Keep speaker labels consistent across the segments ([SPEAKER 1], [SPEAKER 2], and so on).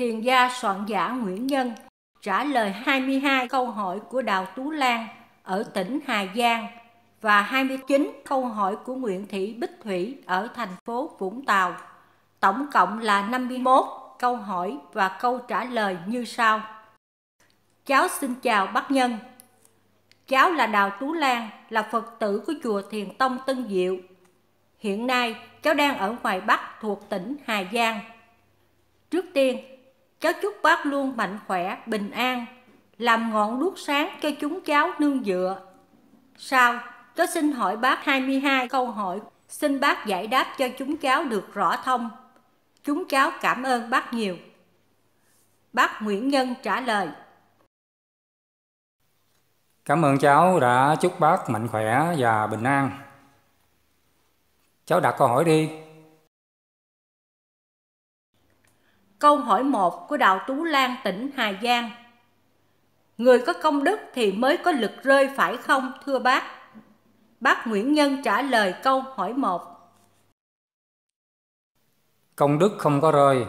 [SPEAKER 1] Hiền gia soạn giả Nguyễn Nhân trả lời 22 câu hỏi của Đào Tú Lan ở tỉnh Hà Giang và 29 câu hỏi của Nguyễn Thị Bích Thủy ở thành phố Vũng Tàu. Tổng cộng là 51 câu hỏi và câu trả lời như sau. Cháu xin chào bác Nhân. Cháu là Đào Tú Lan, là Phật tử của chùa Thiền Tông Tân Diệu. Hiện nay, cháu đang ở ngoài Bắc thuộc tỉnh Hà Giang. Trước tiên, cháu chúc bác luôn mạnh khỏe, bình an, làm ngọn đuốc sáng cho chúng cháu nương dựa. Sao? Cháu xin hỏi bác 22 câu hỏi, xin bác giải đáp cho chúng cháu được rõ thông. Chúng cháu cảm ơn bác nhiều. Bác Nguyễn Nhân trả lời.
[SPEAKER 2] Cảm ơn cháu đã chúc bác mạnh khỏe và bình an. Cháu đặt câu hỏi đi.
[SPEAKER 1] Câu hỏi 1 của Đạo Tú Lan tỉnh Hà Giang Người có công đức thì mới có lực rơi phải không thưa bác? Bác Nguyễn Nhân trả lời câu hỏi 1
[SPEAKER 2] Công đức không có rơi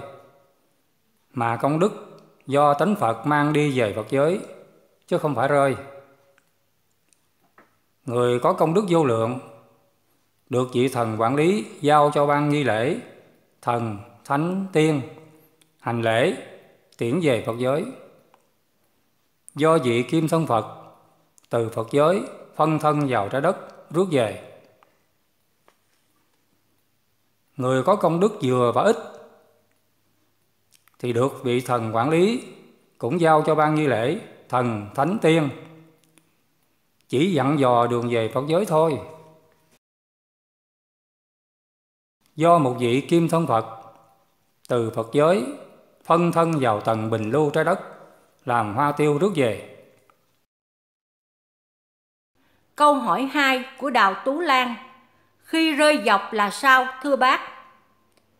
[SPEAKER 2] Mà công đức do tánh Phật mang đi về Phật giới Chứ không phải rơi Người có công đức vô lượng Được vị thần quản lý giao cho ban nghi lễ Thần, thánh, tiên hành lễ tiễn về Phật giới. Do vị kim thân Phật từ Phật giới phân thân vào trái đất rước về. Người có công đức vừa và ít thì được vị thần quản lý cũng giao cho ban nghi lễ thần thánh tiên chỉ dặn dò đường về Phật giới thôi. Do một vị kim thân Phật từ Phật giới phân thân vào tầng bình lưu trái đất, làm hoa tiêu rước về.
[SPEAKER 1] Câu hỏi 2 của Đào Tú Lan Khi rơi dọc là sao, thưa bác?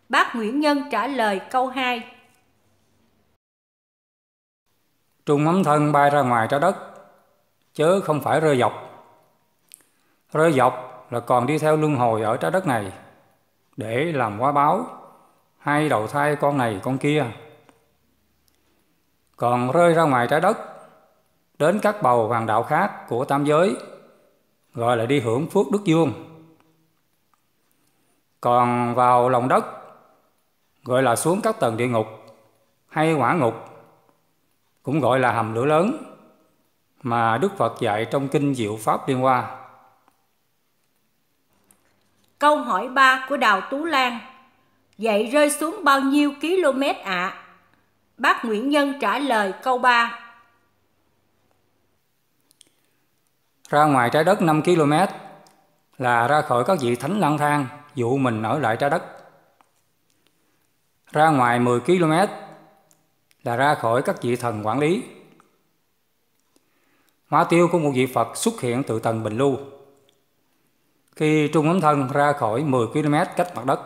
[SPEAKER 1] Bác Nguyễn Nhân trả lời câu 2
[SPEAKER 2] Trung ấm thân bay ra ngoài trái đất, chớ không phải rơi dọc. Rơi dọc là còn đi theo luân hồi ở trái đất này để làm quá báo hay đầu thai con này con kia còn rơi ra ngoài trái đất đến các bầu hoàng đạo khác của tam giới gọi là đi hưởng phước đức dương còn vào lòng đất gọi là xuống các tầng địa ngục hay quả ngục cũng gọi là hầm lửa lớn mà Đức Phật dạy trong kinh Diệu Pháp Liên Hoa.
[SPEAKER 1] Câu hỏi ba của Đào Tú Lan Vậy rơi xuống bao nhiêu km ạ? À? Bác Nguyễn Nhân trả lời câu 3.
[SPEAKER 2] Ra ngoài trái đất 5 km là ra khỏi các vị thánh lang thang, dụ mình ở lại trái đất. Ra ngoài 10 km là ra khỏi các vị thần quản lý. Hóa tiêu của một vị Phật xuất hiện từ tầng Bình Lưu. Khi Trung Ấm Thân ra khỏi 10 km cách mặt đất,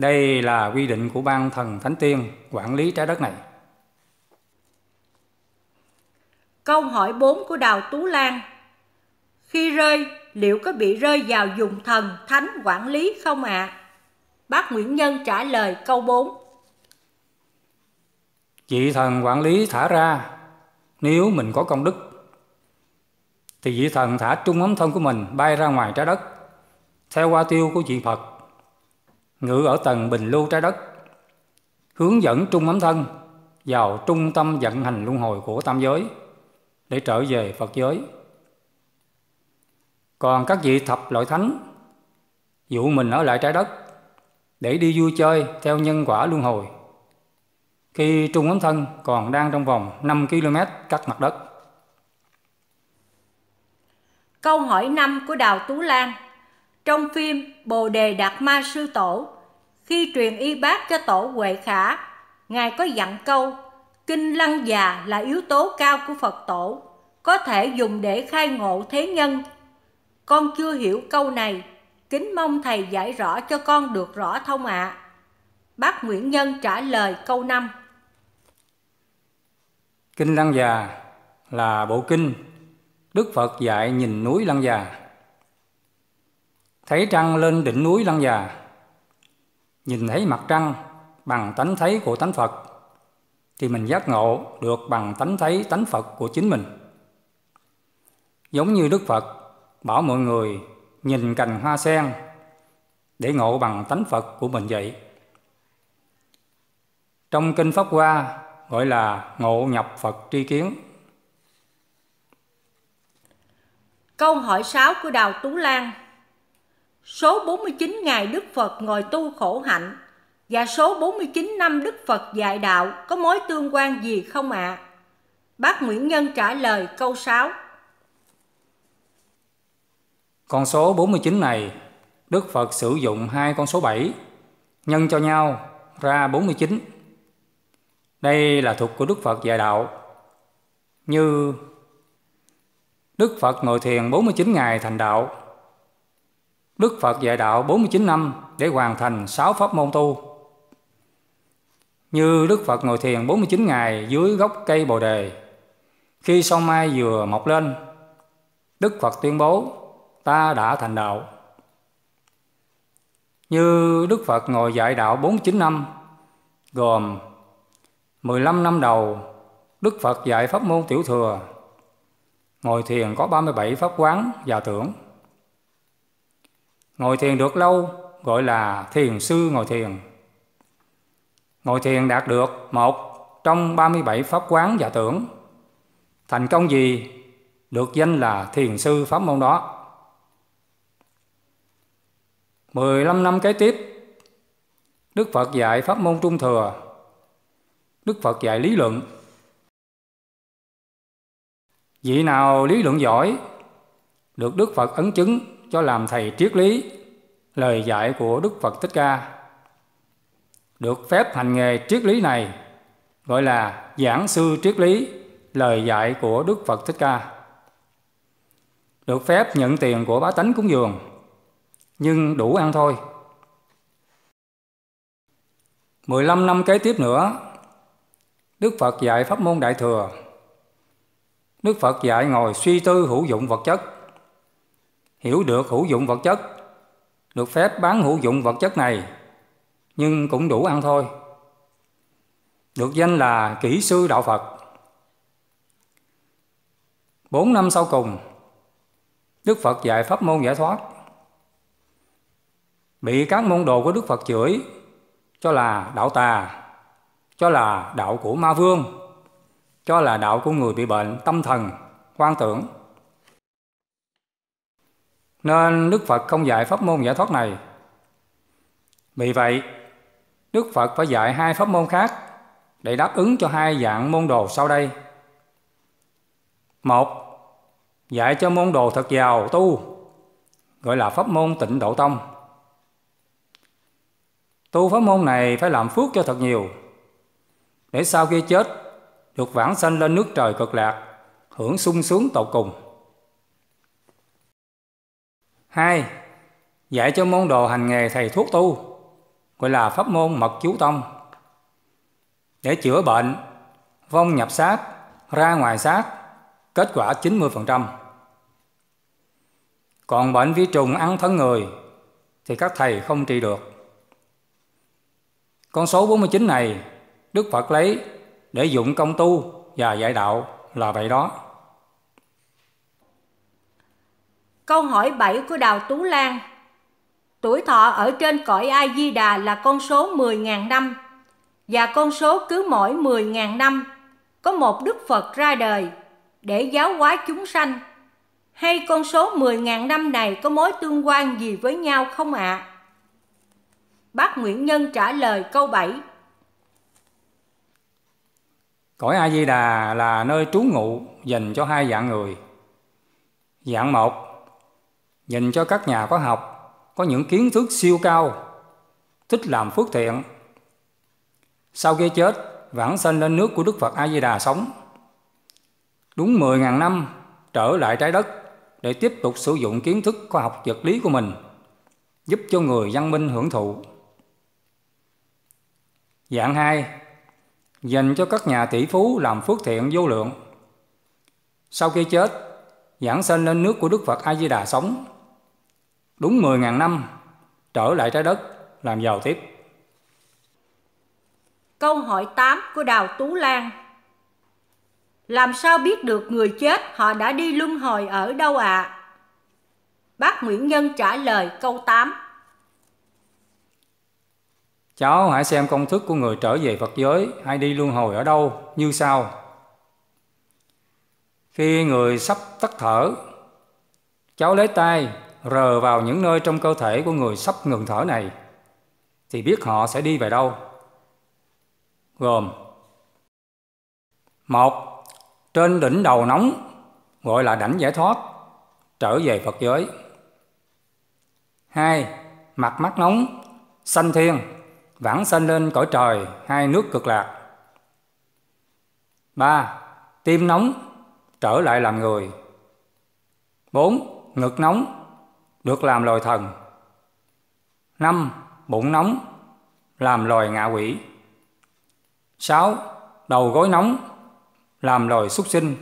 [SPEAKER 2] đây là quy định của ban thần Thánh Tiên quản lý trái đất này.
[SPEAKER 1] Câu hỏi 4 của Đào Tú Lan Khi rơi, liệu có bị rơi vào dùng thần thánh quản lý không ạ? À? Bác Nguyễn Nhân trả lời câu 4
[SPEAKER 2] Vị thần quản lý thả ra Nếu mình có công đức Thì vị thần thả trung ấm thân của mình bay ra ngoài trái đất Theo qua tiêu của vị Phật ngự ở tầng bình lưu trái đất, hướng dẫn trung ấm thân vào trung tâm vận hành luân hồi của tam giới để trở về Phật giới. Còn các vị thập loại thánh dụ mình ở lại trái đất để đi vui chơi theo nhân quả luân hồi. Khi trung ấm thân còn đang trong vòng 5 km cắt mặt đất.
[SPEAKER 1] Câu hỏi 5 của Đào Tú Lan trong phim Bồ Đề Đạt Ma Sư Tổ, khi truyền y bát cho Tổ Huệ Khả, Ngài có dặn câu Kinh Lăng Già là yếu tố cao của Phật Tổ, có thể dùng để khai ngộ thế nhân. Con chưa hiểu câu này, kính mong Thầy giải rõ cho con được rõ thông ạ. À. Bác Nguyễn Nhân trả lời câu 5.
[SPEAKER 2] Kinh Lăng Già là bộ kinh Đức Phật dạy nhìn núi Lăng Già thấy trăng lên đỉnh núi Lăng Già, nhìn thấy mặt trăng bằng tánh thấy của tánh Phật, thì mình giác ngộ được bằng tánh thấy tánh Phật của chính mình. Giống như Đức Phật bảo mọi người nhìn cành hoa sen để ngộ bằng tánh Phật của mình vậy. Trong kinh Pháp Hoa gọi là ngộ nhập Phật tri kiến.
[SPEAKER 1] Câu hỏi 6 của Đào Tú Lan số 49 ngày Đức Phật ngồi tu khổ hạnh và số 49 năm Đức Phật dạy đạo có mối tương quan gì không ạ? À? Bác Nguyễn Nhân trả lời câu 6.
[SPEAKER 2] Con số 49 này, Đức Phật sử dụng hai con số 7 nhân cho nhau ra 49. Đây là thuật của Đức Phật dạy đạo. Như Đức Phật ngồi thiền 49 ngày thành đạo Đức Phật dạy đạo 49 năm để hoàn thành 6 pháp môn tu. Như Đức Phật ngồi thiền 49 ngày dưới gốc cây Bồ đề. Khi sau mai vừa mọc lên, Đức Phật tuyên bố ta đã thành đạo. Như Đức Phật ngồi dạy đạo 49 năm, gồm 15 năm đầu Đức Phật dạy pháp môn tiểu thừa, ngồi thiền có 37 pháp quán và tưởng. Ngồi thiền được lâu gọi là thiền sư ngồi thiền. Ngồi thiền đạt được một trong 37 pháp quán và dạ tưởng. Thành công gì được danh là thiền sư pháp môn đó. 15 năm kế tiếp, Đức Phật dạy pháp môn trung thừa, Đức Phật dạy lý luận. Vị nào lý luận giỏi, được Đức Phật ấn chứng cho làm thầy triết lý, lời dạy của Đức Phật Thích Ca. Được phép hành nghề triết lý này gọi là giảng sư triết lý, lời dạy của Đức Phật Thích Ca. Được phép nhận tiền của bá tánh cúng dường, nhưng đủ ăn thôi. 15 năm kế tiếp nữa, Đức Phật dạy pháp môn Đại Thừa. Đức Phật dạy ngồi suy tư hữu dụng vật chất hiểu được hữu dụng vật chất, được phép bán hữu dụng vật chất này, nhưng cũng đủ ăn thôi. Được danh là kỹ sư đạo Phật. Bốn năm sau cùng, Đức Phật dạy pháp môn giải thoát. Bị các môn đồ của Đức Phật chửi cho là đạo tà, cho là đạo của ma vương, cho là đạo của người bị bệnh tâm thần, hoang tưởng. Nên Đức Phật không dạy pháp môn giải thoát này. Vì vậy, Đức Phật phải dạy hai pháp môn khác để đáp ứng cho hai dạng môn đồ sau đây. Một, dạy cho môn đồ thật giàu tu, gọi là pháp môn tịnh độ tông. Tu pháp môn này phải làm phước cho thật nhiều, để sau khi chết được vãng sanh lên nước trời cực lạc, hưởng sung sướng tột cùng hai Dạy cho môn đồ hành nghề thầy thuốc tu, gọi là pháp môn mật chú tông. Để chữa bệnh, vong nhập sát, ra ngoài sát, kết quả 90%. Còn bệnh vi trùng ăn thân người thì các thầy không trị được. Con số 49 này Đức Phật lấy để dụng công tu và dạy đạo là vậy đó.
[SPEAKER 1] Câu hỏi 7 của Đào Tú Lan Tuổi thọ ở trên cõi A-di-đà là con số 10.000 năm và con số cứ mỗi 10.000 năm có một Đức Phật ra đời để giáo hóa chúng sanh. Hay con số 10.000 năm này có mối tương quan gì với nhau không ạ? À? Bác Nguyễn Nhân trả lời câu 7.
[SPEAKER 2] Cõi A Di Đà là nơi trú ngụ dành cho hai dạng người. Dạng một Nhìn cho các nhà khoa học, có những kiến thức siêu cao, thích làm phước thiện. Sau khi chết, vãng sanh lên nước của Đức Phật A Di Đà sống. Đúng 10.000 năm trở lại trái đất để tiếp tục sử dụng kiến thức khoa học vật lý của mình, giúp cho người văn minh hưởng thụ. Dạng 2. Dành cho các nhà tỷ phú làm phước thiện vô lượng. Sau khi chết, giảng sanh lên nước của Đức Phật A Di Đà sống đúng 10.000 năm trở lại trái đất làm giàu tiếp.
[SPEAKER 1] Câu hỏi 8 của Đào Tú Lan Làm sao biết được người chết họ đã đi luân hồi ở đâu ạ? À? Bác Nguyễn Nhân trả lời câu 8
[SPEAKER 2] Cháu hãy xem công thức của người trở về Phật giới hay đi luân hồi ở đâu như sau. Khi người sắp tắt thở, cháu lấy tay rờ vào những nơi trong cơ thể của người sắp ngừng thở này thì biết họ sẽ đi về đâu. Gồm một Trên đỉnh đầu nóng gọi là đảnh giải thoát trở về Phật giới. hai Mặt mắt nóng xanh thiên vãng sanh lên cõi trời hai nước cực lạc. ba Tim nóng trở lại làm người. bốn Ngực nóng được làm loài thần. năm Bụng nóng làm loài ngạ quỷ. sáu Đầu gối nóng làm loài xuất sinh.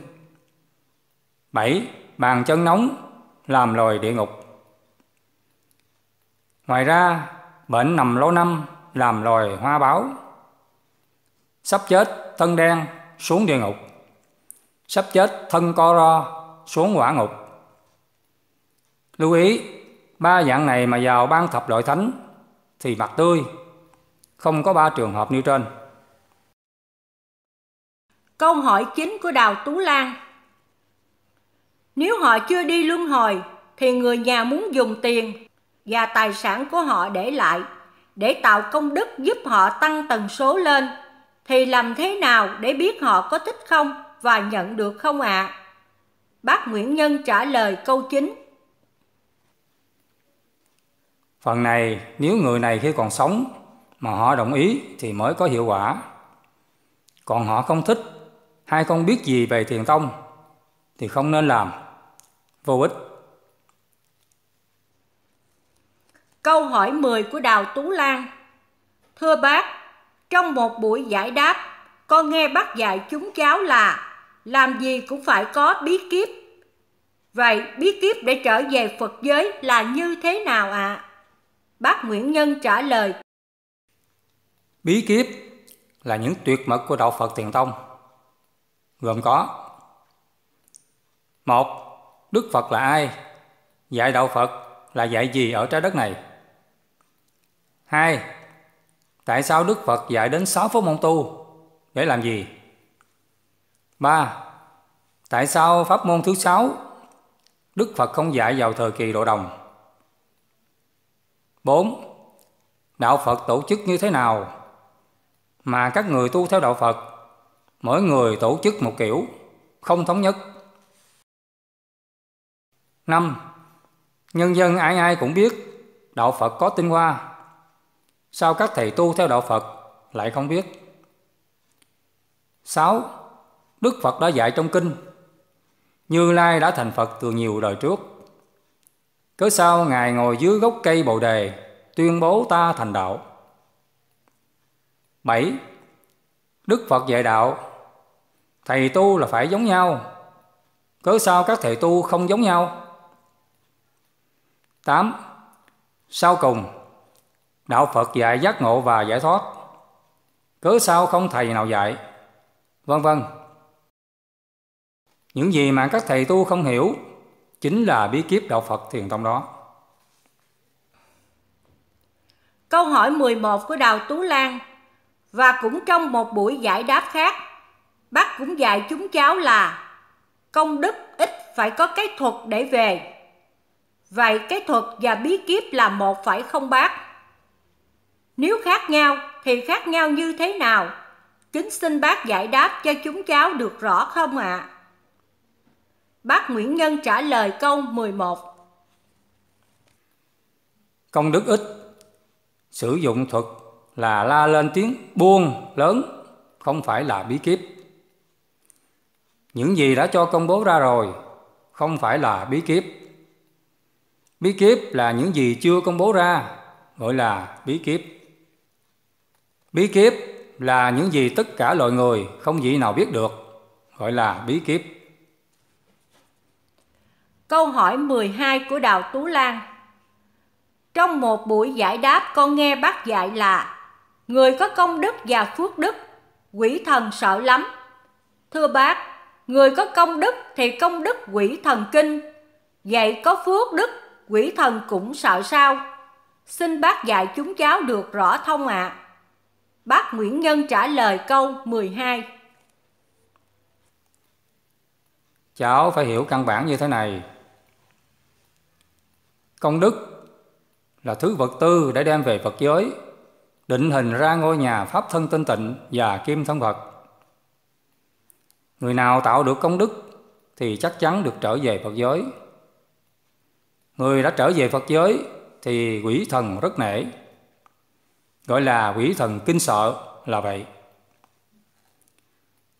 [SPEAKER 2] bảy Bàn chân nóng làm loài địa ngục. Ngoài ra, bệnh nằm lâu năm làm loài hoa báo. Sắp chết thân đen xuống địa ngục. Sắp chết thân co ro xuống quả ngục Lưu ý, ba dạng này mà vào ban thập loại thánh thì mặt tươi, không có ba trường hợp như trên.
[SPEAKER 1] Câu hỏi chính của Đào Tú Lan Nếu họ chưa đi luân hồi thì người nhà muốn dùng tiền và tài sản của họ để lại để tạo công đức giúp họ tăng tần số lên thì làm thế nào để biết họ có thích không và nhận được không ạ? À? Bác Nguyễn Nhân trả lời câu chính.
[SPEAKER 2] Phần này nếu người này khi còn sống mà họ đồng ý thì mới có hiệu quả. Còn họ không thích hay không biết gì về thiền tông thì không nên làm. Vô ích.
[SPEAKER 1] Câu hỏi 10 của Đào Tú Lan Thưa bác, trong một buổi giải đáp, con nghe bác dạy chúng cháu là làm gì cũng phải có bí kíp. Vậy bí kíp để trở về Phật giới là như thế nào ạ? À? Bác Nguyễn Nhân trả lời
[SPEAKER 2] Bí kiếp là những tuyệt mật của Đạo Phật Thiền Tông Gồm có một Đức Phật là ai? Dạy Đạo Phật là dạy gì ở trái đất này? hai Tại sao Đức Phật dạy đến sáu phút môn tu? Để làm gì? ba Tại sao pháp môn thứ sáu Đức Phật không dạy vào thời kỳ độ đồng? 4. Đạo Phật tổ chức như thế nào? Mà các người tu theo đạo Phật, mỗi người tổ chức một kiểu, không thống nhất. 5. Nhân dân ai ai cũng biết đạo Phật có tinh hoa. Sao các thầy tu theo đạo Phật lại không biết? 6. Đức Phật đã dạy trong kinh. Như Lai đã thành Phật từ nhiều đời trước. Cớ sao Ngài ngồi dưới gốc cây Bồ Đề Tuyên bố ta thành đạo 7. Đức Phật dạy đạo Thầy tu là phải giống nhau Cớ sao các thầy tu không giống nhau 8. Sau cùng Đạo Phật dạy giác ngộ và giải thoát Cớ sao không thầy nào dạy Vân vân Những gì mà các thầy tu không hiểu chính là bí kíp đạo Phật thiền tông đó.
[SPEAKER 1] Câu hỏi 11 của Đào Tú Lan và cũng trong một buổi giải đáp khác, bác cũng dạy chúng cháu là công đức ít phải có cái thuật để về. Vậy cái thuật và bí kíp là một phải không bác? Nếu khác nhau thì khác nhau như thế nào? Kính xin bác giải đáp cho chúng cháu được rõ không ạ? À? Bác Nguyễn Nhân trả lời câu 11.
[SPEAKER 2] Công đức ít sử dụng thuật là la lên tiếng buông lớn không phải là bí kíp. Những gì đã cho công bố ra rồi không phải là bí kíp. Bí kíp là những gì chưa công bố ra gọi là bí kíp. Bí kíp là những gì tất cả loài người không vị nào biết được gọi là bí kíp
[SPEAKER 1] Câu hỏi 12 của Đào Tú Lan Trong một buổi giải đáp con nghe bác dạy là Người có công đức và phước đức, quỷ thần sợ lắm. Thưa bác, người có công đức thì công đức quỷ thần kinh. Vậy có phước đức, quỷ thần cũng sợ sao? Xin bác dạy chúng cháu được rõ thông ạ. À? Bác Nguyễn Nhân trả lời câu 12.
[SPEAKER 2] Cháu phải hiểu căn bản như thế này. Công đức là thứ vật tư để đem về phật giới, định hình ra ngôi nhà pháp thân tinh tịnh và kim thân Phật. Người nào tạo được công đức thì chắc chắn được trở về Phật giới. Người đã trở về Phật giới thì quỷ thần rất nể. Gọi là quỷ thần kinh sợ là vậy.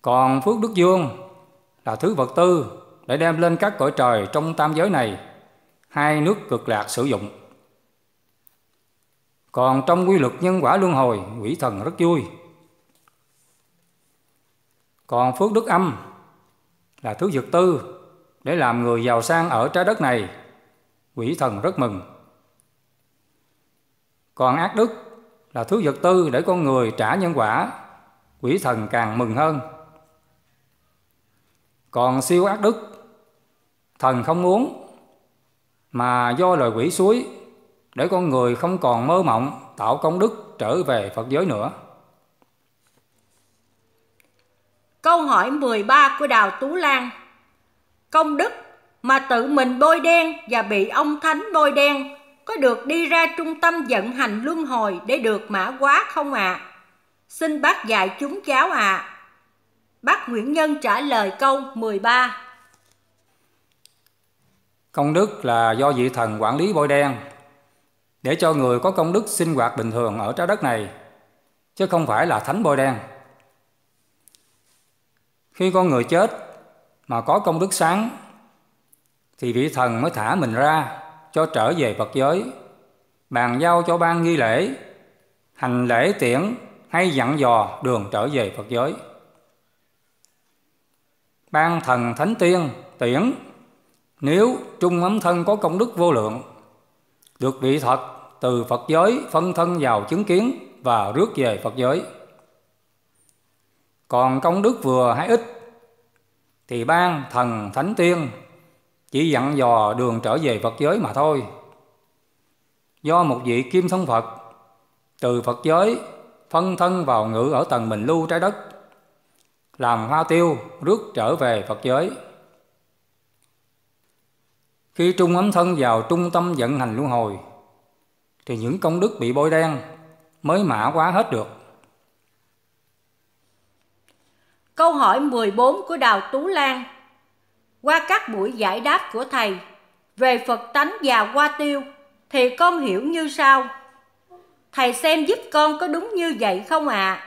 [SPEAKER 2] Còn phước đức dương là thứ vật tư để đem lên các cõi trời trong tam giới này hai nước cực lạc sử dụng. Còn trong quy luật nhân quả luân hồi, quỷ thần rất vui. Còn phước đức âm là thứ dược tư để làm người giàu sang ở trái đất này, quỷ thần rất mừng. Còn ác đức là thứ vật tư để con người trả nhân quả, quỷ thần càng mừng hơn. Còn siêu ác đức, thần không muốn mà do lời quỷ suối để con người không còn mơ mộng tạo công đức trở về Phật giới nữa.
[SPEAKER 1] Câu hỏi 13 của Đào Tú Lan Công đức mà tự mình bôi đen và bị ông Thánh bôi đen có được đi ra trung tâm vận hành luân hồi để được mã hóa không ạ? À? Xin bác dạy chúng cháu ạ. À. Bác Nguyễn Nhân trả lời câu 13.
[SPEAKER 2] Công đức là do vị thần quản lý bôi đen để cho người có công đức sinh hoạt bình thường ở trái đất này chứ không phải là thánh bôi đen. Khi con người chết mà có công đức sáng thì vị thần mới thả mình ra cho trở về Phật giới, bàn giao cho ban nghi lễ, hành lễ tiễn hay dặn dò đường trở về Phật giới. Ban thần thánh tiên tiễn nếu trung ấm thân có công đức vô lượng, được vị thật từ Phật giới phân thân vào chứng kiến và rước về Phật giới. Còn công đức vừa hay ít thì ban thần thánh tiên chỉ dặn dò đường trở về Phật giới mà thôi. Do một vị kim thân Phật từ Phật giới phân thân vào ngự ở tầng mình lưu trái đất làm hoa tiêu rước trở về Phật giới. Khi trung ấm thân vào trung tâm vận hành luân hồi Thì những công đức bị bôi đen Mới mã quá hết được
[SPEAKER 1] Câu hỏi 14 của Đào Tú Lan Qua các buổi giải đáp của Thầy Về Phật tánh và qua tiêu Thì con hiểu như sau Thầy xem giúp con có đúng như vậy không ạ? À?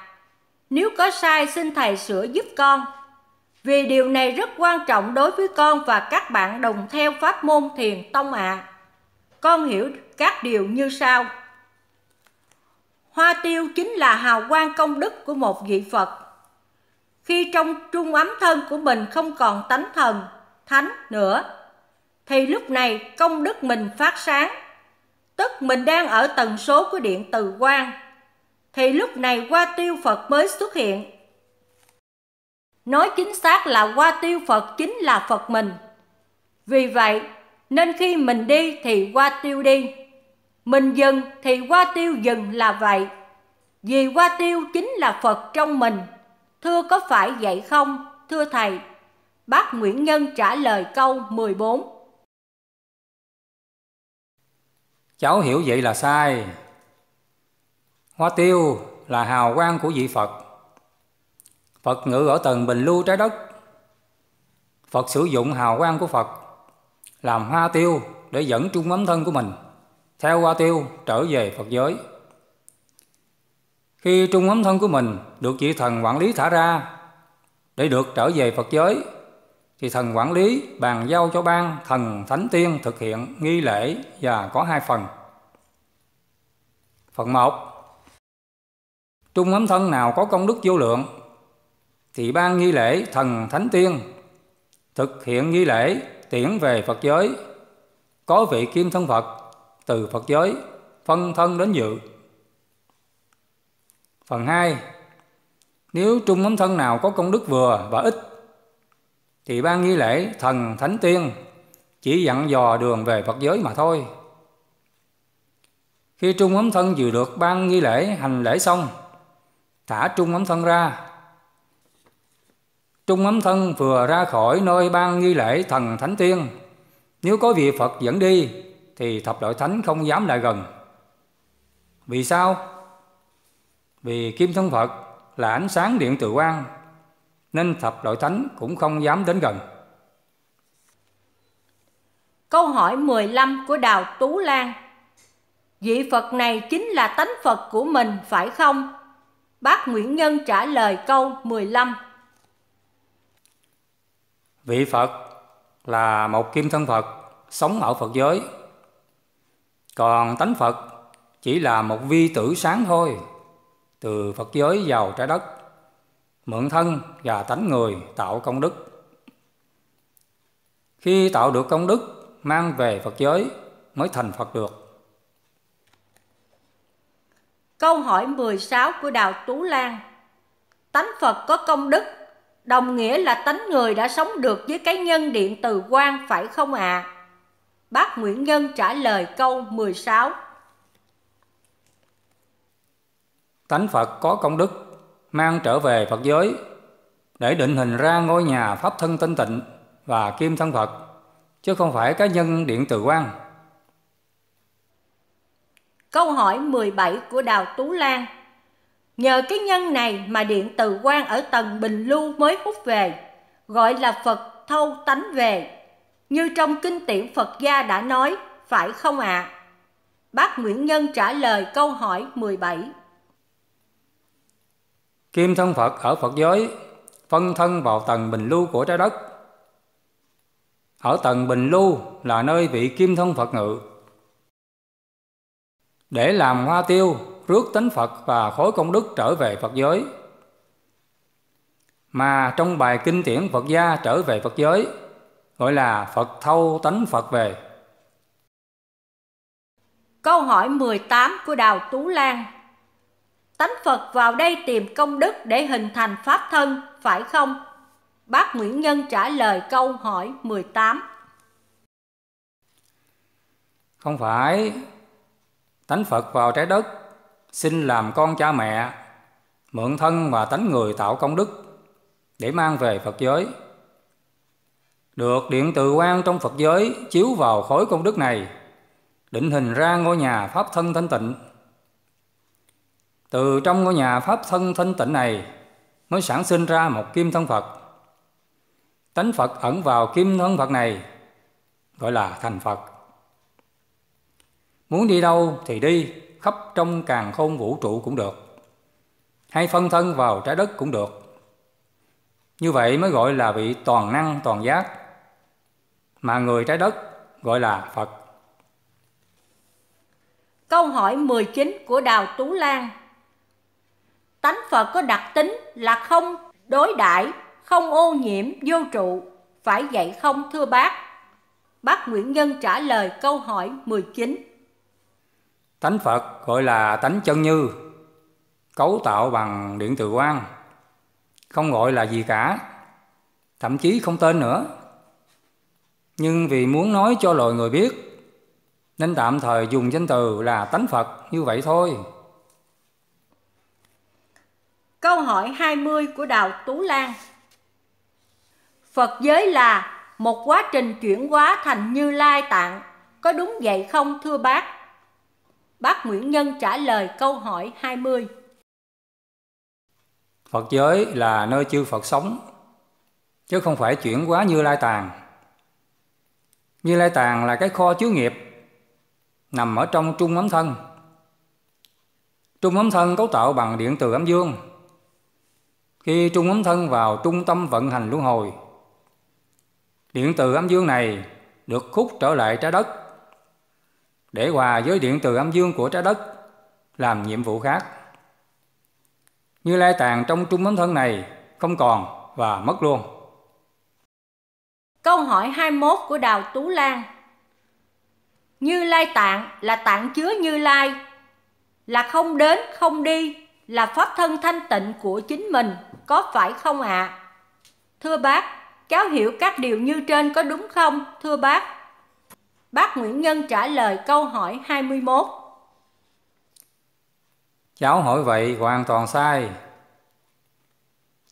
[SPEAKER 1] Nếu có sai xin Thầy sửa giúp con vì điều này rất quan trọng đối với con và các bạn đồng theo pháp môn thiền tông ạ. À. Con hiểu các điều như sau. Hoa tiêu chính là hào quang công đức của một vị Phật. Khi trong trung ấm thân của mình không còn tánh thần, thánh nữa, thì lúc này công đức mình phát sáng, tức mình đang ở tần số của điện từ quang. Thì lúc này hoa tiêu Phật mới xuất hiện Nói chính xác là qua tiêu Phật chính là Phật mình. Vì vậy, nên khi mình đi thì qua tiêu đi. Mình dừng thì qua tiêu dừng là vậy. Vì qua tiêu chính là Phật trong mình. Thưa có phải vậy không, thưa Thầy? Bác Nguyễn Nhân trả lời câu 14.
[SPEAKER 2] Cháu hiểu vậy là sai. Hoa tiêu là hào quang của vị Phật Phật ngự ở tầng bình lưu trái đất. Phật sử dụng hào quang của Phật làm hoa tiêu để dẫn trung ấm thân của mình theo hoa tiêu trở về Phật giới. Khi trung ấm thân của mình được vị thần quản lý thả ra để được trở về Phật giới thì thần quản lý bàn giao cho ban thần thánh tiên thực hiện nghi lễ và có hai phần. Phần 1 Trung ấm thân nào có công đức vô lượng thì ban nghi lễ thần thánh tiên thực hiện nghi lễ tiễn về phật giới có vị kim thân phật từ phật giới phân thân đến dự phần hai nếu trung ấm thân nào có công đức vừa và ít thì ban nghi lễ thần thánh tiên chỉ dặn dò đường về phật giới mà thôi khi trung ấm thân vừa được ban nghi lễ hành lễ xong thả trung ấm thân ra Trung ấm thân vừa ra khỏi nơi ban nghi lễ thần thánh tiên Nếu có vị Phật dẫn đi Thì thập đội thánh không dám lại gần Vì sao? Vì kim thân Phật là ánh sáng điện tự quan Nên thập đội thánh cũng không dám đến gần
[SPEAKER 1] Câu hỏi 15 của Đào Tú Lan Vị Phật này chính là tánh Phật của mình phải không? Bác Nguyễn Nhân trả lời câu 15
[SPEAKER 2] vị Phật là một kim thân Phật sống ở Phật giới. Còn tánh Phật chỉ là một vi tử sáng thôi, từ Phật giới vào trái đất, mượn thân và tánh người tạo công đức. Khi tạo được công đức mang về Phật giới mới thành Phật được.
[SPEAKER 1] Câu hỏi 16 của Đào Tú Lan Tánh Phật có công đức Đồng nghĩa là tánh người đã sống được với cái nhân điện từ quan phải không ạ? À? Bác Nguyễn Nhân trả lời câu 16
[SPEAKER 2] Tánh Phật có công đức mang trở về Phật giới để định hình ra ngôi nhà pháp thân tinh tịnh và kim thân Phật chứ không phải cá nhân điện từ quan.
[SPEAKER 1] Câu hỏi 17 của Đào Tú Lan Nhờ cái nhân này mà điện từ quan ở tầng Bình Lưu mới hút về, gọi là Phật thâu tánh về. Như trong kinh điển Phật gia đã nói, phải không ạ? À? Bác Nguyễn Nhân trả lời câu hỏi 17.
[SPEAKER 2] Kim thân Phật ở Phật giới phân thân vào tầng bình lưu của trái đất. Ở tầng bình lưu là nơi vị kim thân Phật ngự. Để làm hoa tiêu rước tánh Phật và khối công đức trở về Phật giới. Mà trong bài kinh điển Phật gia trở về Phật giới, gọi là Phật thâu tánh Phật về.
[SPEAKER 1] Câu hỏi 18 của Đào Tú Lan Tánh Phật vào đây tìm công đức để hình thành Pháp thân, phải không? Bác Nguyễn Nhân trả lời câu hỏi 18
[SPEAKER 2] Không phải Tánh Phật vào trái đất xin làm con cha mẹ, mượn thân và tánh người tạo công đức để mang về Phật giới. Được điện từ quan trong Phật giới chiếu vào khối công đức này, định hình ra ngôi nhà Pháp thân thanh tịnh. Từ trong ngôi nhà Pháp thân thanh tịnh này mới sản sinh ra một kim thân Phật. Tánh Phật ẩn vào kim thân Phật này gọi là thành Phật. Muốn đi đâu thì đi, khắp trong càng khôn vũ trụ cũng được hay phân thân vào trái đất cũng được như vậy mới gọi là vị toàn năng toàn giác mà người trái đất gọi là phật
[SPEAKER 1] câu hỏi 19 của đào tú lan tánh phật có đặc tính là không đối đãi không ô nhiễm vô trụ phải vậy không thưa bác bác nguyễn nhân trả lời câu hỏi 19
[SPEAKER 2] Tánh Phật gọi là tánh chân như, cấu tạo bằng điện từ quang, không gọi là gì cả, thậm chí không tên nữa. Nhưng vì muốn nói cho loài người biết, nên tạm thời dùng danh từ là tánh Phật như vậy thôi.
[SPEAKER 1] Câu hỏi 20 của Đào Tú Lan Phật giới là một quá trình chuyển hóa thành Như Lai Tạng, có đúng vậy không thưa bác? Bác Nguyễn Nhân trả lời câu hỏi 20.
[SPEAKER 2] Phật giới là nơi chư Phật sống, chứ không phải chuyển quá Như Lai Tàng. Như Lai Tàng là cái kho chứa nghiệp, nằm ở trong trung ấm thân. Trung ấm thân cấu tạo bằng điện từ ấm dương. Khi trung ấm thân vào trung tâm vận hành luân hồi, điện từ ấm dương này được hút trở lại trái đất để hòa với điện từ âm dương của trái đất làm nhiệm vụ khác. Như Lai Tạng trong trung ấm thân này không còn và mất luôn.
[SPEAKER 1] Câu hỏi 21 của Đào Tú Lan Như Lai Tạng là tạng chứa Như Lai Là không đến, không đi Là pháp thân thanh tịnh của chính mình Có phải không ạ? À? Thưa bác, cháu hiểu các điều như trên có đúng không? Thưa bác Bác Nguyễn Nhân trả lời câu hỏi 21.
[SPEAKER 2] Cháu hỏi vậy hoàn toàn sai.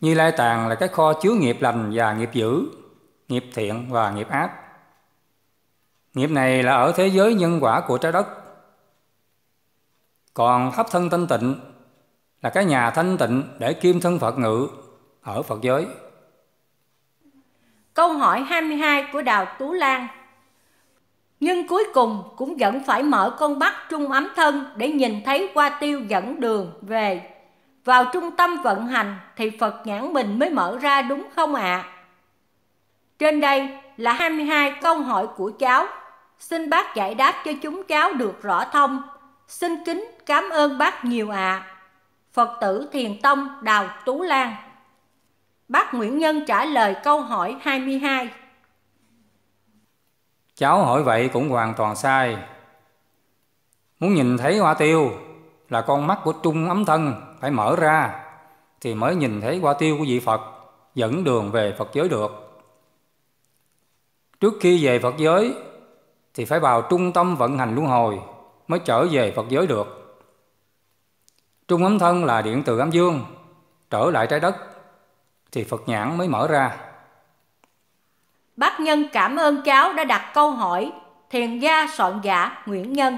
[SPEAKER 2] Như Lai Tàng là cái kho chứa nghiệp lành và nghiệp dữ, nghiệp thiện và nghiệp ác. Nghiệp này là ở thế giới nhân quả của trái đất. Còn thấp thân thanh tịnh là cái nhà thanh tịnh để kim thân Phật ngự ở Phật giới.
[SPEAKER 1] Câu hỏi 22 của Đào Tú Lan nhưng cuối cùng cũng vẫn phải mở con mắt trung ấm thân để nhìn thấy qua tiêu dẫn đường về. Vào trung tâm vận hành thì Phật nhãn mình mới mở ra đúng không ạ? À? Trên đây là 22 câu hỏi của cháu. Xin bác giải đáp cho chúng cháu được rõ thông. Xin kính cảm ơn bác nhiều ạ. À. Phật tử Thiền Tông Đào Tú Lan Bác Nguyễn Nhân trả lời câu hỏi 22
[SPEAKER 2] Cháu hỏi vậy cũng hoàn toàn sai. Muốn nhìn thấy hoa tiêu là con mắt của trung ấm thân phải mở ra thì mới nhìn thấy hoa tiêu của vị Phật dẫn đường về Phật giới được. Trước khi về Phật giới thì phải vào trung tâm vận hành luân hồi mới trở về Phật giới được. Trung ấm thân là điện từ âm dương trở lại trái đất thì Phật nhãn mới mở ra.
[SPEAKER 1] Bác Nhân cảm ơn cháu đã đặt câu hỏi Thiền gia soạn giả Nguyễn Nhân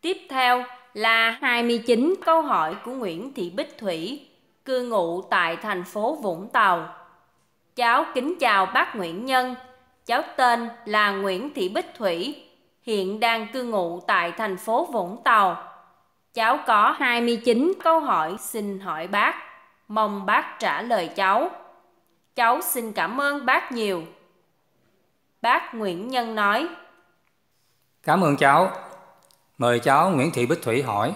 [SPEAKER 3] Tiếp theo là 29 câu hỏi của Nguyễn Thị Bích Thủy, cư ngụ tại thành phố Vũng Tàu, Cháu kính chào bác Nguyễn Nhân. Cháu tên là Nguyễn Thị Bích Thủy, hiện đang cư ngụ tại thành phố Vũng Tàu. Cháu có 29 câu hỏi xin hỏi bác, mong bác trả lời cháu. Cháu xin cảm ơn bác nhiều. Bác Nguyễn Nhân nói:
[SPEAKER 2] Cảm ơn cháu. Mời cháu Nguyễn Thị Bích Thủy hỏi.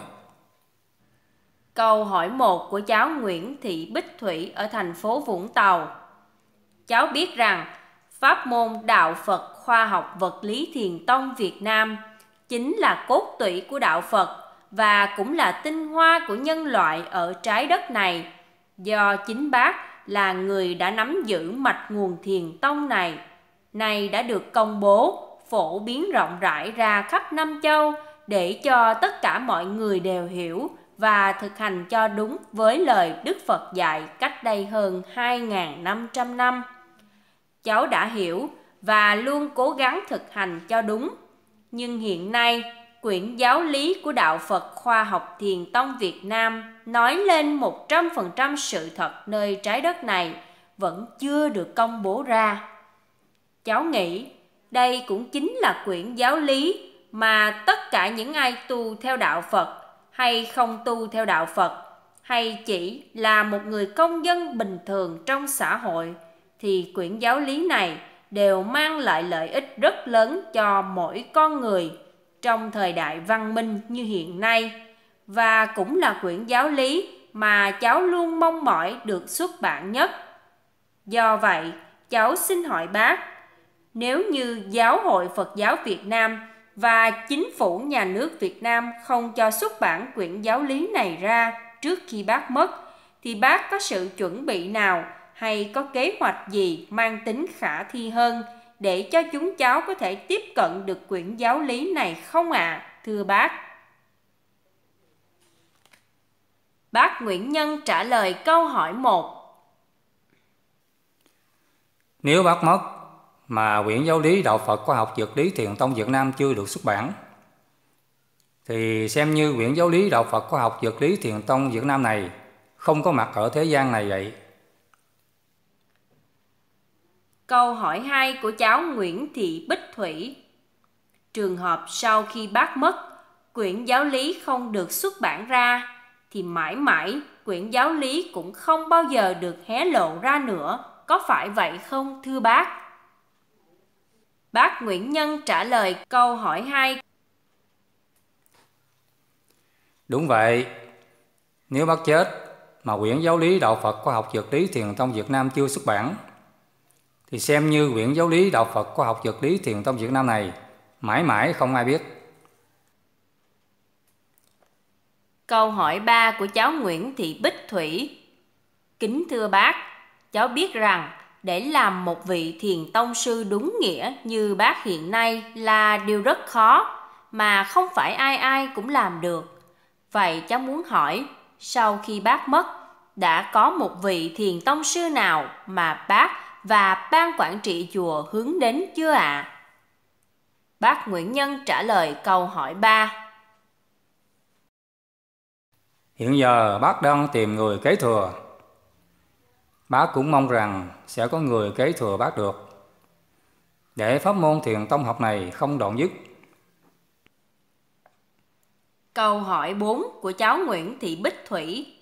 [SPEAKER 3] Câu hỏi 1 của cháu Nguyễn Thị Bích Thủy ở thành phố Vũng Tàu cháu biết rằng pháp môn đạo Phật khoa học vật lý thiền tông Việt Nam chính là cốt tủy của đạo Phật và cũng là tinh hoa của nhân loại ở trái đất này do chính bác là người đã nắm giữ mạch nguồn thiền tông này nay đã được công bố phổ biến rộng rãi ra khắp Nam Châu để cho tất cả mọi người đều hiểu và thực hành cho đúng với lời Đức Phật dạy cách đây hơn 2.500 năm cháu đã hiểu và luôn cố gắng thực hành cho đúng nhưng hiện nay quyển giáo lý của đạo Phật khoa học thiền tông Việt Nam nói lên một trăm phần trăm sự thật nơi trái đất này vẫn chưa được công bố ra. Cháu nghĩ đây cũng chính là quyển giáo lý mà tất cả những ai tu theo đạo Phật hay không tu theo đạo Phật hay chỉ là một người công dân bình thường trong xã hội – thì quyển giáo lý này đều mang lại lợi ích rất lớn cho mỗi con người trong thời đại văn minh như hiện nay và cũng là quyển giáo lý mà cháu luôn mong mỏi được xuất bản nhất. Do vậy, cháu xin hỏi bác, nếu như Giáo hội Phật giáo Việt Nam và chính phủ nhà nước Việt Nam không cho xuất bản quyển giáo lý này ra trước khi bác mất thì bác có sự chuẩn bị nào hay có kế hoạch gì mang tính khả thi hơn để cho chúng cháu có thể tiếp cận được quyển giáo lý này không ạ, à, thưa bác? Bác Nguyễn Nhân trả lời câu hỏi một.
[SPEAKER 2] Nếu bác mất mà quyển giáo lý đạo Phật khoa học dược lý thiền tông Việt Nam chưa được xuất bản thì xem như quyển giáo lý đạo Phật khoa học dược lý thiền tông Việt Nam này không có mặt ở thế gian này vậy.
[SPEAKER 3] Câu hỏi 2 của cháu Nguyễn Thị Bích Thủy. Trường hợp sau khi bác mất, quyển giáo lý không được xuất bản ra thì mãi mãi quyển giáo lý cũng không bao giờ được hé lộ ra nữa, có phải vậy không thưa bác? Bác Nguyễn Nhân trả lời câu hỏi 2.
[SPEAKER 2] Đúng vậy. Nếu bác chết mà quyển giáo lý đạo Phật khoa học dược lý thiền tông Việt Nam chưa xuất bản thì xem như quyển giáo lý đạo Phật của học dược lý Thiền Tông Việt Nam này mãi mãi không ai biết.
[SPEAKER 3] Câu hỏi 3 của cháu Nguyễn Thị Bích Thủy Kính thưa bác, cháu biết rằng để làm một vị thiền tông sư đúng nghĩa như bác hiện nay là điều rất khó mà không phải ai ai cũng làm được. Vậy cháu muốn hỏi, sau khi bác mất, đã có một vị thiền tông sư nào mà bác và ban quản trị chùa hướng đến chưa ạ? À? Bác Nguyễn Nhân trả lời câu hỏi 3.
[SPEAKER 2] Hiện giờ bác đang tìm người kế thừa. Bác cũng mong rằng sẽ có người kế thừa bác được. Để pháp môn thiền tông học này không đoạn dứt.
[SPEAKER 3] Câu hỏi 4 của cháu Nguyễn Thị Bích Thủy.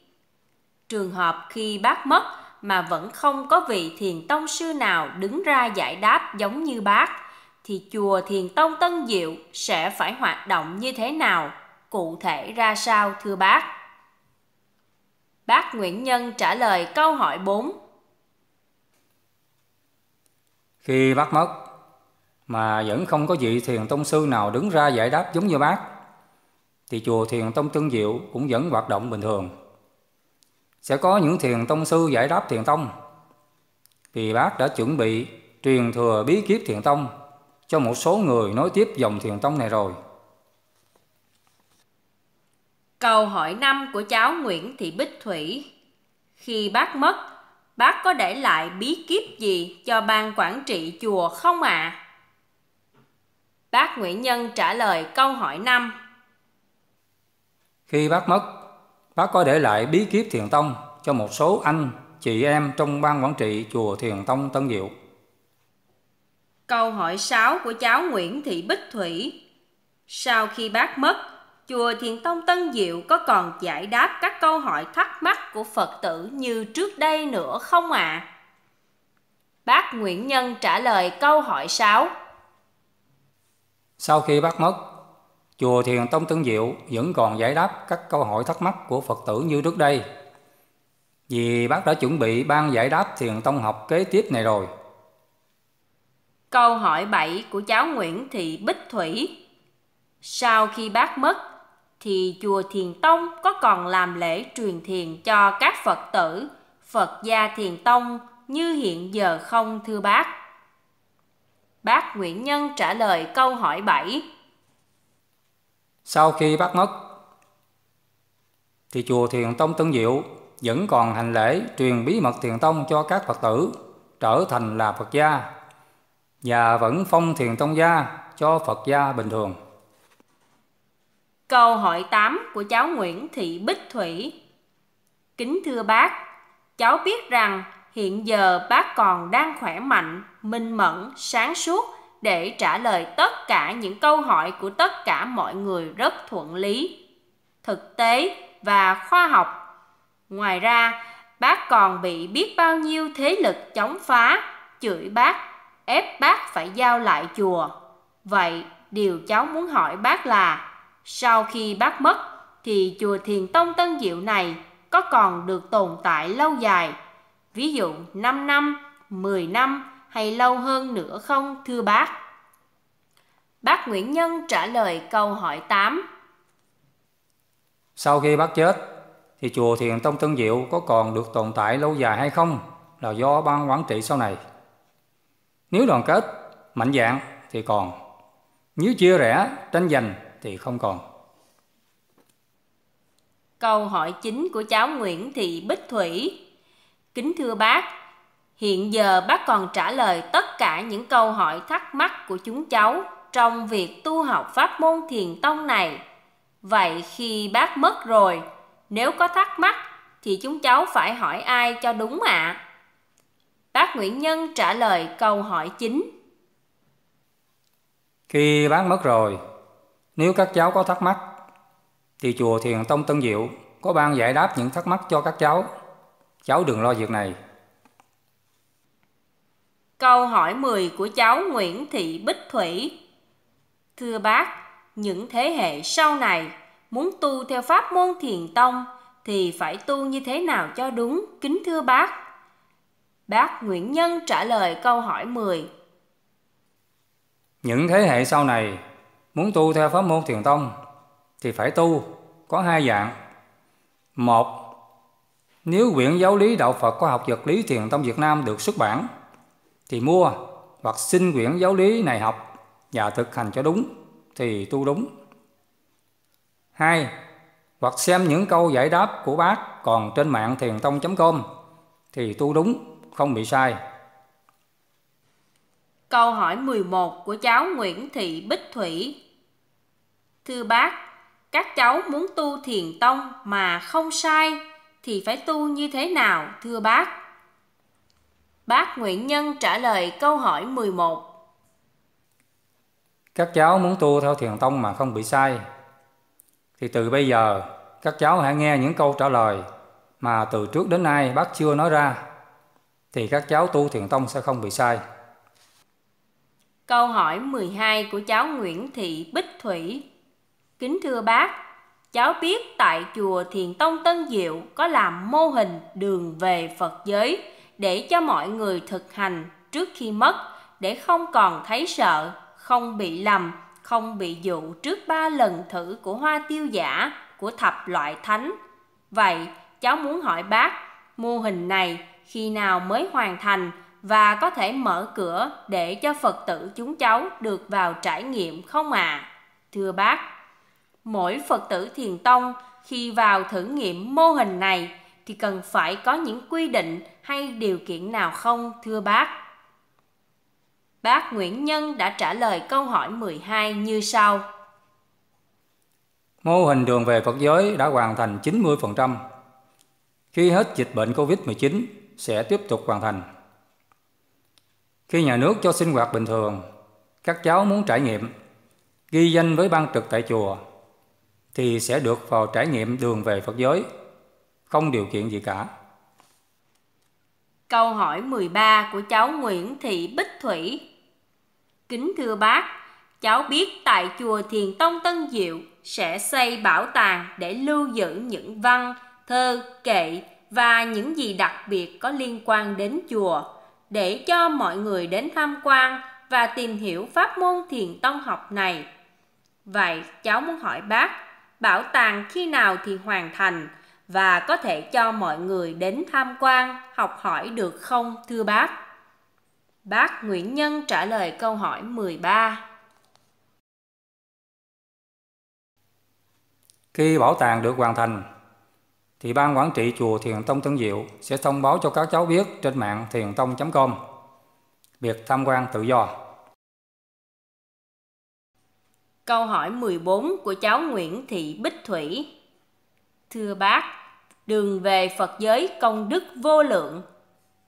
[SPEAKER 3] Trường hợp khi bác mất mà vẫn không có vị thiền tông sư nào đứng ra giải đáp giống như bác thì chùa thiền tông tân diệu sẽ phải hoạt động như thế nào cụ thể ra sao thưa bác bác nguyễn nhân trả lời câu hỏi 4
[SPEAKER 2] khi bác mất mà vẫn không có vị thiền tông sư nào đứng ra giải đáp giống như bác thì chùa thiền tông tân diệu cũng vẫn hoạt động bình thường sẽ có những thiền tông sư giải đáp thiền tông. Vì bác đã chuẩn bị truyền thừa bí kiếp thiền tông cho một số người nối tiếp dòng thiền tông này rồi.
[SPEAKER 3] Câu hỏi năm của cháu Nguyễn Thị Bích Thủy. Khi bác mất, bác có để lại bí kíp gì cho ban quản trị chùa không ạ? À? Bác Nguyễn Nhân trả lời câu hỏi năm.
[SPEAKER 2] Khi bác mất, Bác có để lại bí kíp thiền tông cho một số anh, chị em trong ban quản trị chùa Thiền Tông Tân Diệu.
[SPEAKER 3] Câu hỏi 6 của cháu Nguyễn Thị Bích Thủy. Sau khi bác mất, chùa Thiền Tông Tân Diệu có còn giải đáp các câu hỏi thắc mắc của Phật tử như trước đây nữa không ạ? À? Bác Nguyễn Nhân trả lời câu hỏi 6.
[SPEAKER 2] Sau khi bác mất, Chùa Thiền Tông Tân Diệu vẫn còn giải đáp các câu hỏi thắc mắc của Phật tử như trước đây. Vì bác đã chuẩn bị ban giải đáp Thiền Tông học kế tiếp này rồi.
[SPEAKER 3] Câu hỏi 7 của cháu Nguyễn Thị Bích Thủy. Sau khi bác mất thì chùa Thiền Tông có còn làm lễ truyền thiền cho các Phật tử Phật gia Thiền Tông như hiện giờ không thưa bác? Bác Nguyễn Nhân trả lời câu hỏi 7
[SPEAKER 2] sau khi bắt mất thì chùa Thiền Tông Tân Diệu vẫn còn hành lễ truyền bí mật Thiền Tông cho các Phật tử trở thành là Phật gia và vẫn phong Thiền Tông gia cho Phật gia bình thường.
[SPEAKER 3] Câu hỏi 8 của cháu Nguyễn Thị Bích Thủy Kính thưa bác, cháu biết rằng hiện giờ bác còn đang khỏe mạnh, minh mẫn, sáng suốt để trả lời tất cả những câu hỏi của tất cả mọi người rất thuận lý, thực tế và khoa học. Ngoài ra, bác còn bị biết bao nhiêu thế lực chống phá, chửi bác, ép bác phải giao lại chùa. Vậy, điều cháu muốn hỏi bác là, sau khi bác mất thì chùa Thiền Tông Tân Diệu này có còn được tồn tại lâu dài? Ví dụ 5 năm, 10 năm hay lâu hơn nữa không thưa bác? Bác Nguyễn Nhân trả lời câu hỏi 8.
[SPEAKER 2] Sau khi bác chết thì chùa Thiền Tông Tân Diệu có còn được tồn tại lâu dài hay không là do ban quản trị sau này. Nếu đoàn kết, mạnh dạng thì còn. Nếu chia rẽ, tranh giành thì không còn.
[SPEAKER 3] Câu hỏi chính của cháu Nguyễn Thị Bích Thủy Kính thưa bác, Hiện giờ bác còn trả lời tất cả những câu hỏi thắc mắc của chúng cháu trong việc tu học pháp môn thiền tông này. Vậy khi bác mất rồi, nếu có thắc mắc thì chúng cháu phải hỏi ai cho đúng ạ? À? Bác Nguyễn Nhân trả lời câu hỏi chính.
[SPEAKER 2] Khi bác mất rồi, nếu các cháu có thắc mắc, thì chùa Thiền Tông Tân Diệu có ban giải đáp những thắc mắc cho các cháu. Cháu đừng lo việc này.
[SPEAKER 3] Câu hỏi 10 của cháu Nguyễn Thị Bích Thủy Thưa bác, những thế hệ sau này muốn tu theo pháp môn thiền tông thì phải tu như thế nào cho đúng, kính thưa bác? Bác Nguyễn Nhân trả lời câu hỏi 10
[SPEAKER 2] Những thế hệ sau này muốn tu theo pháp môn thiền tông thì phải tu có hai dạng. Một, nếu quyển giáo lý đạo Phật khoa học vật lý thiền tông Việt Nam được xuất bản – thì mua hoặc xin quyển giáo lý này học và thực hành cho đúng thì tu đúng. Hai, hoặc xem những câu giải đáp của bác còn trên mạng thiền tông.com thì tu đúng, không bị sai.
[SPEAKER 3] Câu hỏi 11 của cháu Nguyễn Thị Bích Thủy Thưa bác, các cháu muốn tu thiền tông mà không sai thì phải tu như thế nào thưa bác? Bác Nguyễn Nhân trả lời câu hỏi 11.
[SPEAKER 2] Các cháu muốn tu theo thiền tông mà không bị sai. Thì từ bây giờ, các cháu hãy nghe những câu trả lời mà từ trước đến nay bác chưa nói ra. Thì các cháu tu thiền tông sẽ không bị sai.
[SPEAKER 3] Câu hỏi 12 của cháu Nguyễn Thị Bích Thủy. Kính thưa bác, cháu biết tại chùa Thiền Tông Tân Diệu có làm mô hình đường về Phật giới – để cho mọi người thực hành trước khi mất để không còn thấy sợ, không bị lầm, không bị dụ trước ba lần thử của hoa tiêu giả của thập loại thánh. Vậy, cháu muốn hỏi bác, mô hình này khi nào mới hoàn thành và có thể mở cửa để cho Phật tử chúng cháu được vào trải nghiệm không ạ? À? Thưa bác, mỗi Phật tử Thiền Tông khi vào thử nghiệm mô hình này thì cần phải có những quy định hay điều kiện nào không thưa bác? Bác Nguyễn Nhân đã trả lời câu hỏi 12 như sau.
[SPEAKER 2] Mô hình đường về Phật giới đã hoàn thành 90%. Khi hết dịch bệnh COVID-19 sẽ tiếp tục hoàn thành. Khi nhà nước cho sinh hoạt bình thường, các cháu muốn trải nghiệm, ghi danh với ban trực tại chùa thì sẽ được vào trải nghiệm đường về Phật giới, không điều kiện gì cả.
[SPEAKER 3] Câu hỏi 13 của cháu Nguyễn Thị Bích Thủy Kính thưa bác, cháu biết tại chùa Thiền Tông Tân Diệu sẽ xây bảo tàng để lưu giữ những văn, thơ, kệ và những gì đặc biệt có liên quan đến chùa để cho mọi người đến tham quan và tìm hiểu pháp môn thiền tông học này. Vậy cháu muốn hỏi bác, bảo tàng khi nào thì hoàn thành và có thể cho mọi người đến tham quan học hỏi được không thưa bác? Bác Nguyễn Nhân trả lời câu hỏi 13.
[SPEAKER 2] Khi bảo tàng được hoàn thành, thì ban quản trị chùa Thiền Tông Tân Diệu sẽ thông báo cho các cháu biết trên mạng thiền tông.com việc tham quan tự do.
[SPEAKER 3] Câu hỏi 14 của cháu Nguyễn Thị Bích Thủy Thưa bác, đường về Phật giới công đức vô lượng.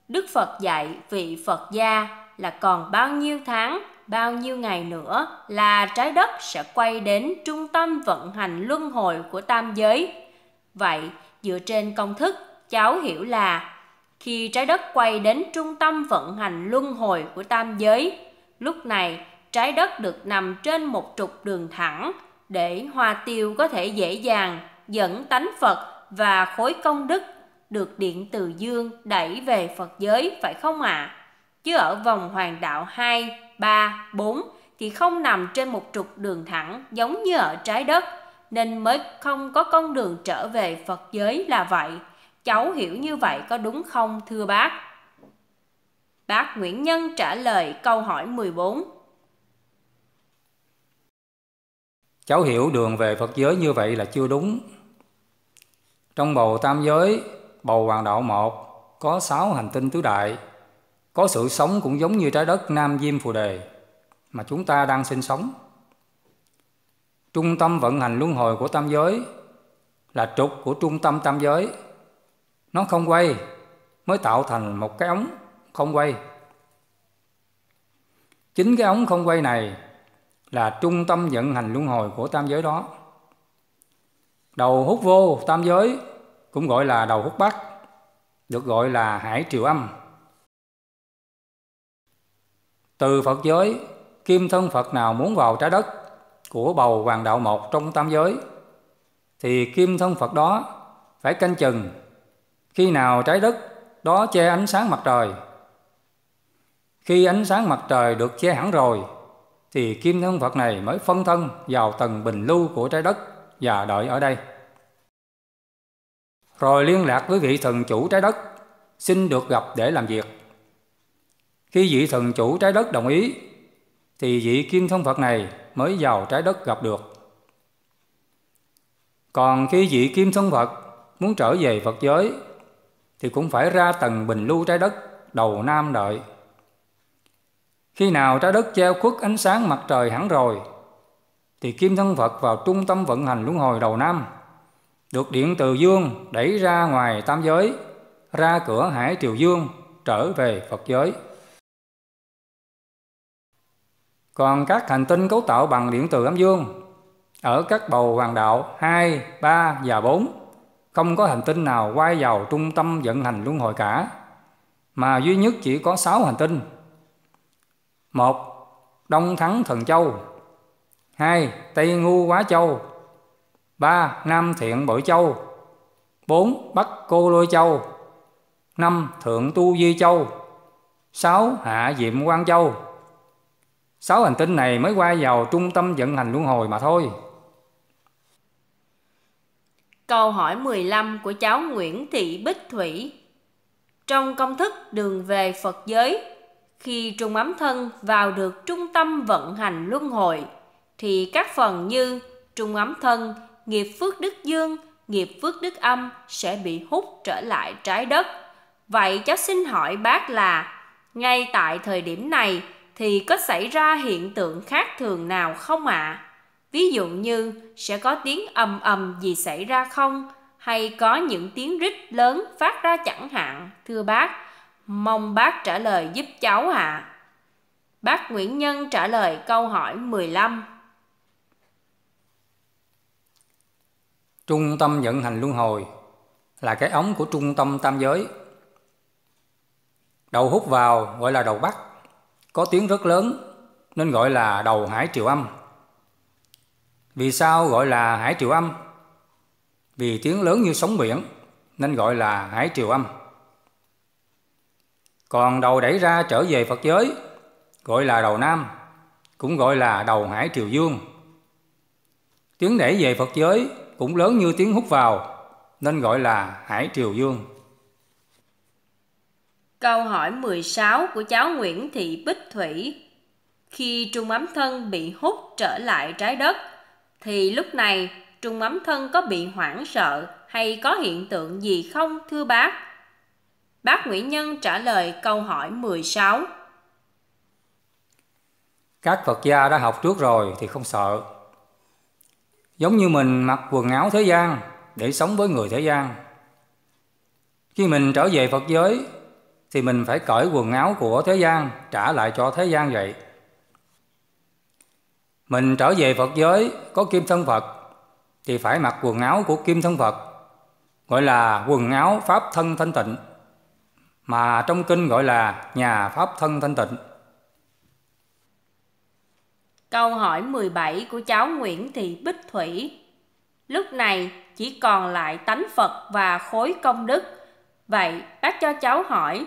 [SPEAKER 3] Đức Phật dạy vị Phật gia là còn bao nhiêu tháng, bao nhiêu ngày nữa là trái đất sẽ quay đến trung tâm vận hành luân hồi của tam giới. Vậy, dựa trên công thức, cháu hiểu là khi trái đất quay đến trung tâm vận hành luân hồi của tam giới, lúc này trái đất được nằm trên một trục đường thẳng để hoa tiêu có thể dễ dàng dẫn tánh Phật và khối công đức được điện từ dương đẩy về Phật giới phải không ạ? À? Chứ ở vòng hoàng đạo 2, 3, 4 thì không nằm trên một trục đường thẳng giống như ở trái đất nên mới không có con đường trở về Phật giới là vậy. Cháu hiểu như vậy có đúng không thưa bác? Bác Nguyễn Nhân trả lời câu hỏi 14.
[SPEAKER 2] Cháu hiểu đường về Phật giới như vậy là chưa đúng trong bầu tam giới, bầu hoàng đạo một có sáu hành tinh tứ đại, có sự sống cũng giống như trái đất Nam Diêm Phù Đề mà chúng ta đang sinh sống. Trung tâm vận hành luân hồi của tam giới là trục của trung tâm tam giới. Nó không quay mới tạo thành một cái ống không quay. Chính cái ống không quay này là trung tâm vận hành luân hồi của tam giới đó. Đầu hút vô tam giới cũng gọi là đầu hút bắc, được gọi là hải triều âm. Từ Phật giới, kim thân Phật nào muốn vào trái đất của bầu hoàng đạo một trong tam giới, thì kim thân Phật đó phải canh chừng khi nào trái đất đó che ánh sáng mặt trời. Khi ánh sáng mặt trời được che hẳn rồi, thì kim thân Phật này mới phân thân vào tầng bình lưu của trái đất và đợi ở đây rồi liên lạc với vị thần chủ trái đất, xin được gặp để làm việc. Khi vị thần chủ trái đất đồng ý, thì vị kim thân Phật này mới vào trái đất gặp được. Còn khi vị kim thân Phật muốn trở về Phật giới, thì cũng phải ra tầng bình lưu trái đất đầu nam đợi. Khi nào trái đất che khuất ánh sáng mặt trời hẳn rồi, thì kim thân Phật vào trung tâm vận hành luân hồi đầu nam được điện từ dương đẩy ra ngoài tam giới, ra cửa hải triều dương, trở về Phật giới. Còn các hành tinh cấu tạo bằng điện từ âm dương ở các bầu hoàng đạo 2, 3 và 4 không có hành tinh nào quay vào trung tâm vận hành luân hồi cả mà duy nhất chỉ có 6 hành tinh. một Đông Thắng Thần Châu hai Tây Ngu Quá Châu 3. Nam Thiện Bội Châu 4. Bắc Cô Lôi Châu 5. Thượng Tu Di Châu 6. Hạ Diệm Quang Châu sáu hành tinh này mới quay vào trung tâm vận hành luân hồi mà thôi
[SPEAKER 3] Câu hỏi 15 của cháu Nguyễn Thị Bích Thủy Trong công thức đường về Phật giới Khi trùng ấm thân vào được trung tâm vận hành luân hồi Thì các phần như trung ấm thân nghiệp phước đức dương, nghiệp phước đức âm sẽ bị hút trở lại trái đất. Vậy cháu xin hỏi bác là ngay tại thời điểm này thì có xảy ra hiện tượng khác thường nào không ạ? À? Ví dụ như sẽ có tiếng ầm ầm gì xảy ra không? Hay có những tiếng rít lớn phát ra chẳng hạn, thưa bác? Mong bác trả lời giúp cháu ạ. À. Bác Nguyễn Nhân trả lời câu hỏi 15.
[SPEAKER 2] Trung tâm vận hành luân hồi là cái ống của trung tâm tam giới. Đầu hút vào gọi là đầu bắc, có tiếng rất lớn nên gọi là đầu hải triệu âm. Vì sao gọi là hải triệu âm? Vì tiếng lớn như sóng biển nên gọi là hải triệu âm. Còn đầu đẩy ra trở về Phật giới gọi là đầu nam, cũng gọi là đầu hải triều dương. Tiếng đẩy về Phật giới cũng lớn như tiếng hút vào, nên gọi là Hải Triều Dương.
[SPEAKER 3] Câu hỏi 16 của cháu Nguyễn Thị Bích Thủy Khi trung ấm thân bị hút trở lại trái đất, thì lúc này trung ấm thân có bị hoảng sợ hay có hiện tượng gì không thưa bác? Bác Nguyễn Nhân trả lời câu hỏi 16.
[SPEAKER 2] Các Phật gia đã học trước rồi thì không sợ, giống như mình mặc quần áo thế gian để sống với người thế gian khi mình trở về phật giới thì mình phải cởi quần áo của thế gian trả lại cho thế gian vậy mình trở về phật giới có kim thân phật thì phải mặc quần áo của kim thân phật gọi là quần áo pháp thân thanh tịnh mà trong kinh gọi là nhà pháp thân thanh tịnh
[SPEAKER 3] Câu hỏi 17 của cháu Nguyễn Thị Bích Thủy. Lúc này chỉ còn lại tánh Phật và khối công đức. Vậy bác cho cháu hỏi,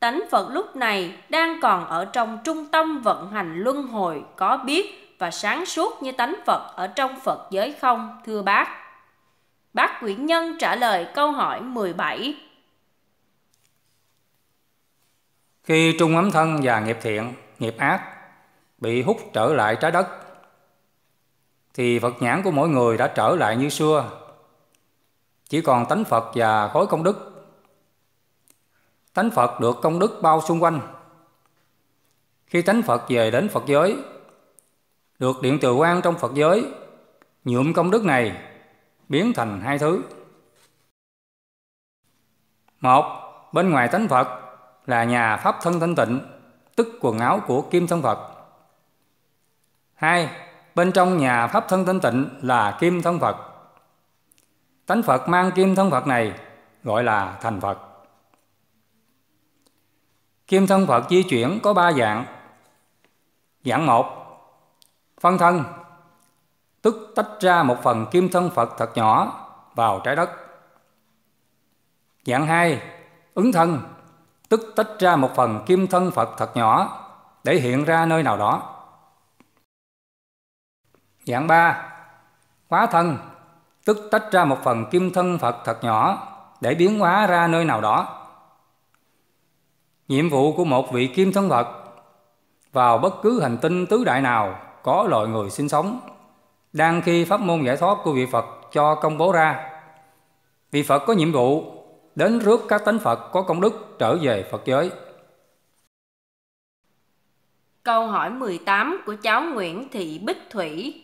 [SPEAKER 3] tánh Phật lúc này đang còn ở trong trung tâm vận hành luân hồi có biết và sáng suốt như tánh Phật ở trong Phật giới không, thưa bác? Bác Nguyễn Nhân trả lời câu hỏi 17.
[SPEAKER 2] Khi trung ấm thân và nghiệp thiện, nghiệp ác bị hút trở lại trái đất thì Phật nhãn của mỗi người đã trở lại như xưa. Chỉ còn tánh Phật và khối công đức. Tánh Phật được công đức bao xung quanh. Khi tánh Phật về đến Phật giới, được điện từ quan trong Phật giới, nhuộm công đức này biến thành hai thứ. Một, bên ngoài tánh Phật là nhà pháp thân thanh tịnh, tức quần áo của kim thân Phật hai Bên trong nhà Pháp thân tánh tịnh là kim thân Phật. Tánh Phật mang kim thân Phật này gọi là thành Phật. Kim thân Phật di chuyển có ba dạng. Dạng một Phân thân Tức tách ra một phần kim thân Phật thật nhỏ vào trái đất. Dạng hai Ứng thân Tức tách ra một phần kim thân Phật thật nhỏ để hiện ra nơi nào đó. Dạng ba Hóa thân, tức tách ra một phần kim thân Phật thật nhỏ để biến hóa ra nơi nào đó. Nhiệm vụ của một vị kim thân Phật vào bất cứ hành tinh tứ đại nào có loài người sinh sống, đang khi pháp môn giải thoát của vị Phật cho công bố ra. Vị Phật có nhiệm vụ đến rước các tánh Phật có công đức trở về Phật giới.
[SPEAKER 3] Câu hỏi 18 của cháu Nguyễn Thị Bích Thủy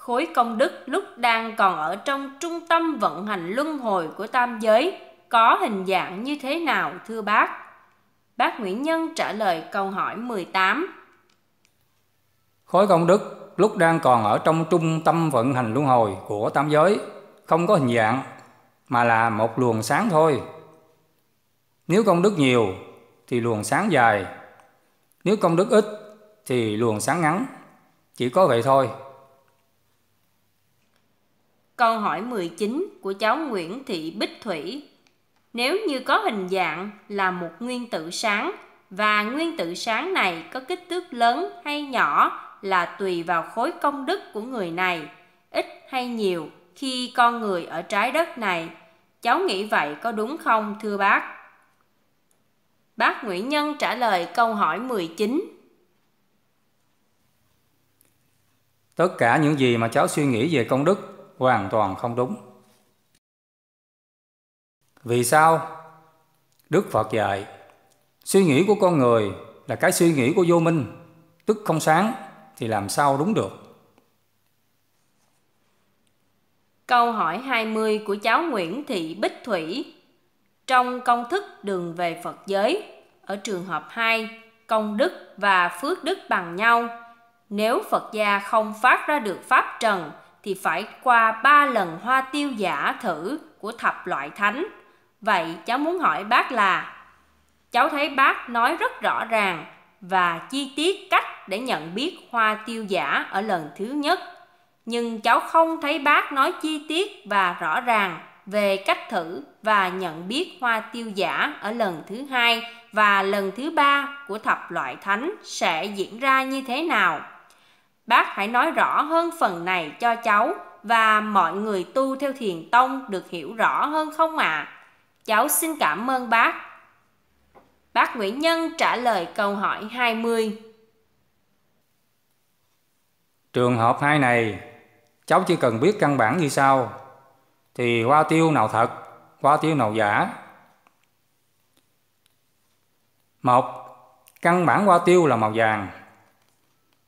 [SPEAKER 3] khối công đức lúc đang còn ở trong trung tâm vận hành luân hồi của tam giới có hình dạng như thế nào thưa bác? Bác Nguyễn Nhân trả lời câu hỏi 18.
[SPEAKER 2] Khối công đức lúc đang còn ở trong trung tâm vận hành luân hồi của tam giới không có hình dạng mà là một luồng sáng thôi. Nếu công đức nhiều thì luồng sáng dài, nếu công đức ít thì luồng sáng ngắn, chỉ có vậy thôi.
[SPEAKER 3] Câu hỏi 19 của cháu Nguyễn Thị Bích Thủy. Nếu như có hình dạng là một nguyên tử sáng và nguyên tử sáng này có kích thước lớn hay nhỏ là tùy vào khối công đức của người này, ít hay nhiều khi con người ở trái đất này. Cháu nghĩ vậy có đúng không thưa bác? Bác Nguyễn Nhân trả lời câu hỏi 19.
[SPEAKER 2] Tất cả những gì mà cháu suy nghĩ về công đức hoàn toàn không đúng. Vì sao? Đức Phật dạy, suy nghĩ của con người là cái suy nghĩ của vô minh, tức không sáng thì làm sao đúng được?
[SPEAKER 3] Câu hỏi 20 của cháu Nguyễn Thị Bích Thủy trong công thức đường về Phật giới ở trường hợp 2, công đức và phước đức bằng nhau. Nếu Phật gia không phát ra được pháp trần thì phải qua ba lần hoa tiêu giả thử của thập loại thánh. Vậy cháu muốn hỏi bác là cháu thấy bác nói rất rõ ràng và chi tiết cách để nhận biết hoa tiêu giả ở lần thứ nhất. Nhưng cháu không thấy bác nói chi tiết và rõ ràng về cách thử và nhận biết hoa tiêu giả ở lần thứ hai và lần thứ ba của thập loại thánh sẽ diễn ra như thế nào Bác hãy nói rõ hơn phần này cho cháu và mọi người tu theo thiền tông được hiểu rõ hơn không ạ? À? Cháu xin cảm ơn bác. Bác Nguyễn Nhân trả lời câu hỏi 20.
[SPEAKER 2] Trường hợp hai này, cháu chỉ cần biết căn bản như sau, thì hoa tiêu nào thật, hoa tiêu nào giả. Một, căn bản hoa tiêu là màu vàng.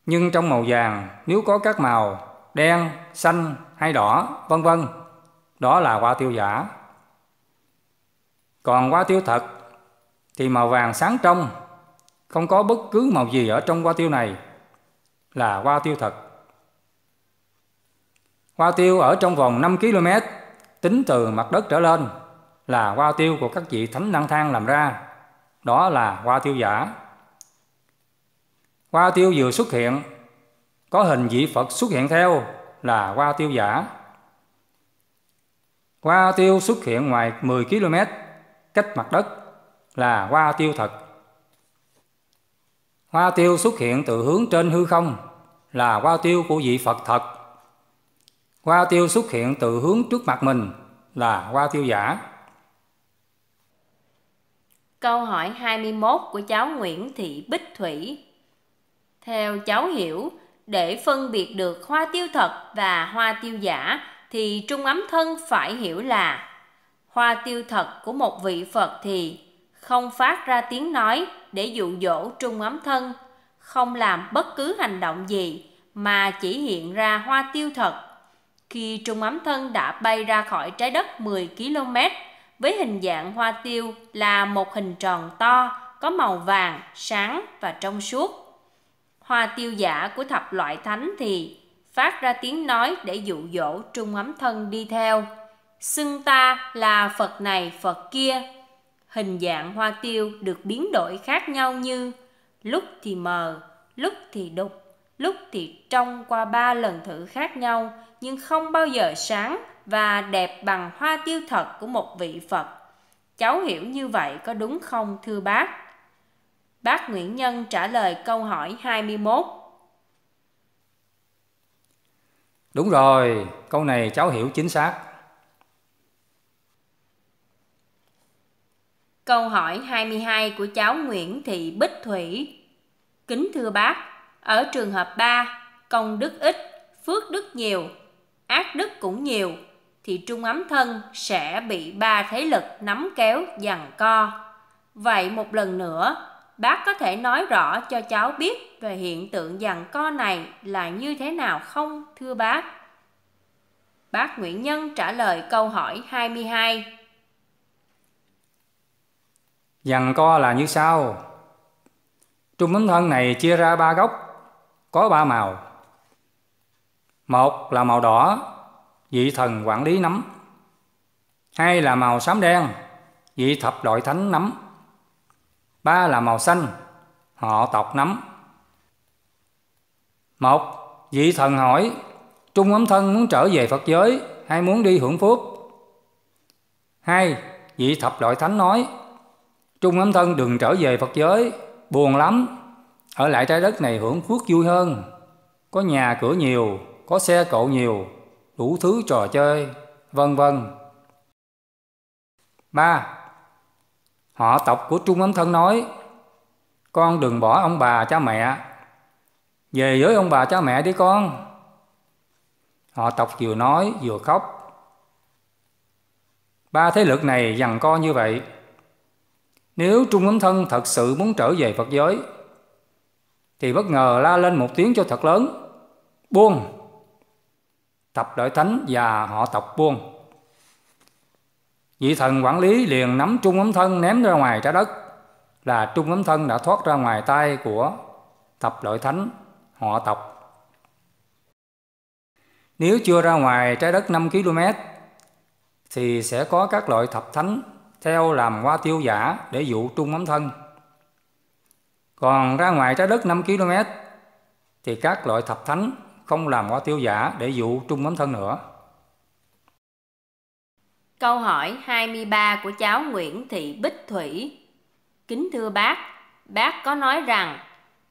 [SPEAKER 2] Nhưng trong màu vàng nếu có các màu đen, xanh hay đỏ, vân vân, đó là hoa tiêu giả. Còn hoa tiêu thật thì màu vàng sáng trong, không có bất cứ màu gì ở trong hoa tiêu này là hoa tiêu thật. Hoa tiêu ở trong vòng 5 km tính từ mặt đất trở lên là hoa tiêu của các vị thánh năng thang làm ra, đó là hoa tiêu giả. Hoa tiêu vừa xuất hiện, có hình vị Phật xuất hiện theo là hoa tiêu giả. Hoa tiêu xuất hiện ngoài 10 km cách mặt đất là hoa tiêu thật. Hoa tiêu xuất hiện từ hướng trên hư không là hoa tiêu của vị Phật thật. Hoa tiêu xuất hiện từ hướng trước mặt mình là hoa tiêu giả.
[SPEAKER 3] Câu hỏi 21 của cháu Nguyễn Thị Bích Thủy theo cháu hiểu, để phân biệt được hoa tiêu thật và hoa tiêu giả thì trung ấm thân phải hiểu là hoa tiêu thật của một vị Phật thì không phát ra tiếng nói để dụ dỗ trung ấm thân, không làm bất cứ hành động gì mà chỉ hiện ra hoa tiêu thật. Khi trung ấm thân đã bay ra khỏi trái đất 10 km với hình dạng hoa tiêu là một hình tròn to có màu vàng, sáng và trong suốt hoa tiêu giả của thập loại thánh thì phát ra tiếng nói để dụ dỗ trung ấm thân đi theo xưng ta là phật này phật kia hình dạng hoa tiêu được biến đổi khác nhau như lúc thì mờ lúc thì đục lúc thì trong qua ba lần thử khác nhau nhưng không bao giờ sáng và đẹp bằng hoa tiêu thật của một vị phật cháu hiểu như vậy có đúng không thưa bác Bác Nguyễn Nhân trả lời câu hỏi 21.
[SPEAKER 2] Đúng rồi, câu này cháu hiểu chính xác.
[SPEAKER 3] Câu hỏi 22 của cháu Nguyễn Thị Bích Thủy. Kính thưa bác, ở trường hợp 3, công đức ít, phước đức nhiều, ác đức cũng nhiều, thì trung ấm thân sẽ bị ba thế lực nắm kéo giằng co. Vậy một lần nữa, bác có thể nói rõ cho cháu biết về hiện tượng giằng co này là như thế nào không thưa bác? Bác Nguyễn Nhân trả lời câu hỏi 22.
[SPEAKER 2] Giằng co là như sau. Trung tính thân này chia ra ba góc, có ba màu. Một là màu đỏ, vị thần quản lý nắm. Hai là màu xám đen, vị thập đội thánh nắm ba là màu xanh, họ tộc nấm. Một, vị thần hỏi, Trung ấm thân muốn trở về Phật giới hay muốn đi hưởng phước? Hai, vị thập loại thánh nói, Trung ấm thân đừng trở về Phật giới, buồn lắm, ở lại trái đất này hưởng phước vui hơn. Có nhà cửa nhiều, có xe cộ nhiều, đủ thứ trò chơi, vân vân. Ba Họ tộc của Trung Ấm Thân nói Con đừng bỏ ông bà cha mẹ Về với ông bà cha mẹ đi con Họ tộc vừa nói vừa khóc Ba thế lực này dằn co như vậy Nếu Trung Ấm Thân thật sự muốn trở về Phật giới Thì bất ngờ la lên một tiếng cho thật lớn Buông Tập đội thánh và họ tộc buông vị thần quản lý liền nắm trung ấm thân ném ra ngoài trái đất là trung ấm thân đã thoát ra ngoài tay của thập lợi thánh họ tộc nếu chưa ra ngoài trái đất 5 km thì sẽ có các loại thập thánh theo làm hoa tiêu giả để dụ trung ấm thân. Còn ra ngoài trái đất 5 km thì các loại thập thánh không làm hoa tiêu giả để dụ trung ấm thân nữa.
[SPEAKER 3] Câu hỏi 23 của cháu Nguyễn Thị Bích Thủy. Kính thưa bác, bác có nói rằng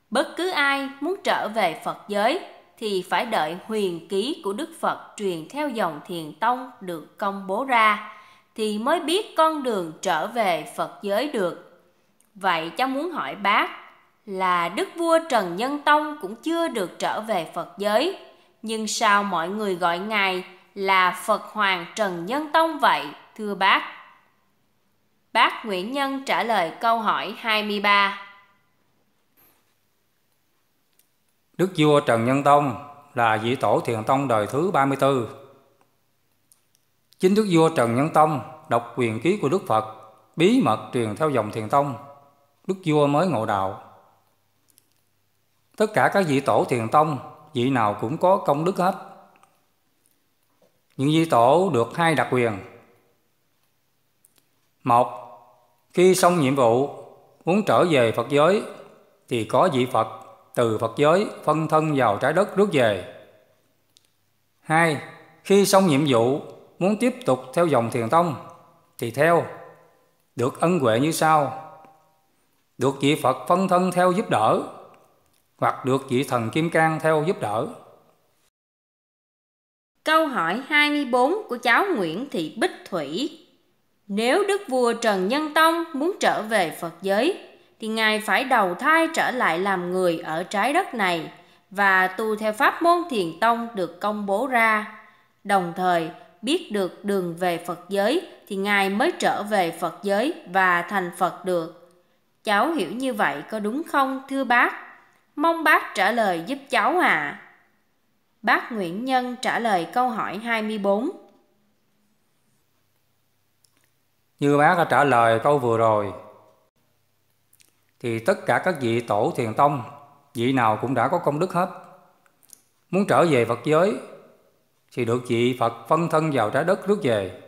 [SPEAKER 3] bất cứ ai muốn trở về Phật giới thì phải đợi huyền ký của Đức Phật truyền theo dòng thiền tông được công bố ra thì mới biết con đường trở về Phật giới được. Vậy cháu muốn hỏi bác là Đức vua Trần Nhân Tông cũng chưa được trở về Phật giới, nhưng sao mọi người gọi ngài là Phật Hoàng Trần Nhân Tông vậy, thưa bác? Bác Nguyễn Nhân trả lời câu hỏi 23.
[SPEAKER 2] Đức vua Trần Nhân Tông là vị tổ thiền tông đời thứ 34. Chính Đức vua Trần Nhân Tông đọc quyền ký của Đức Phật bí mật truyền theo dòng thiền tông, Đức vua mới ngộ đạo. Tất cả các vị tổ thiền tông, vị nào cũng có công đức hết những di tổ được hai đặc quyền. Một, khi xong nhiệm vụ, muốn trở về Phật giới thì có vị Phật từ Phật giới phân thân vào trái đất rước về. Hai, khi xong nhiệm vụ, muốn tiếp tục theo dòng thiền tông thì theo được ân huệ như sau: được vị Phật phân thân theo giúp đỡ hoặc được vị thần kim cang theo giúp đỡ.
[SPEAKER 3] Câu hỏi 24 của cháu Nguyễn Thị Bích Thủy Nếu Đức Vua Trần Nhân Tông muốn trở về Phật giới thì Ngài phải đầu thai trở lại làm người ở trái đất này và tu theo pháp môn thiền tông được công bố ra. Đồng thời, biết được đường về Phật giới thì Ngài mới trở về Phật giới và thành Phật được. Cháu hiểu như vậy có đúng không thưa bác? Mong bác trả lời giúp cháu ạ. À. Bác Nguyễn Nhân trả lời câu hỏi 24.
[SPEAKER 2] Như bác đã trả lời câu vừa rồi, thì tất cả các vị tổ thiền tông, vị nào cũng đã có công đức hết. Muốn trở về Phật giới, thì được vị Phật phân thân vào trái đất rước về.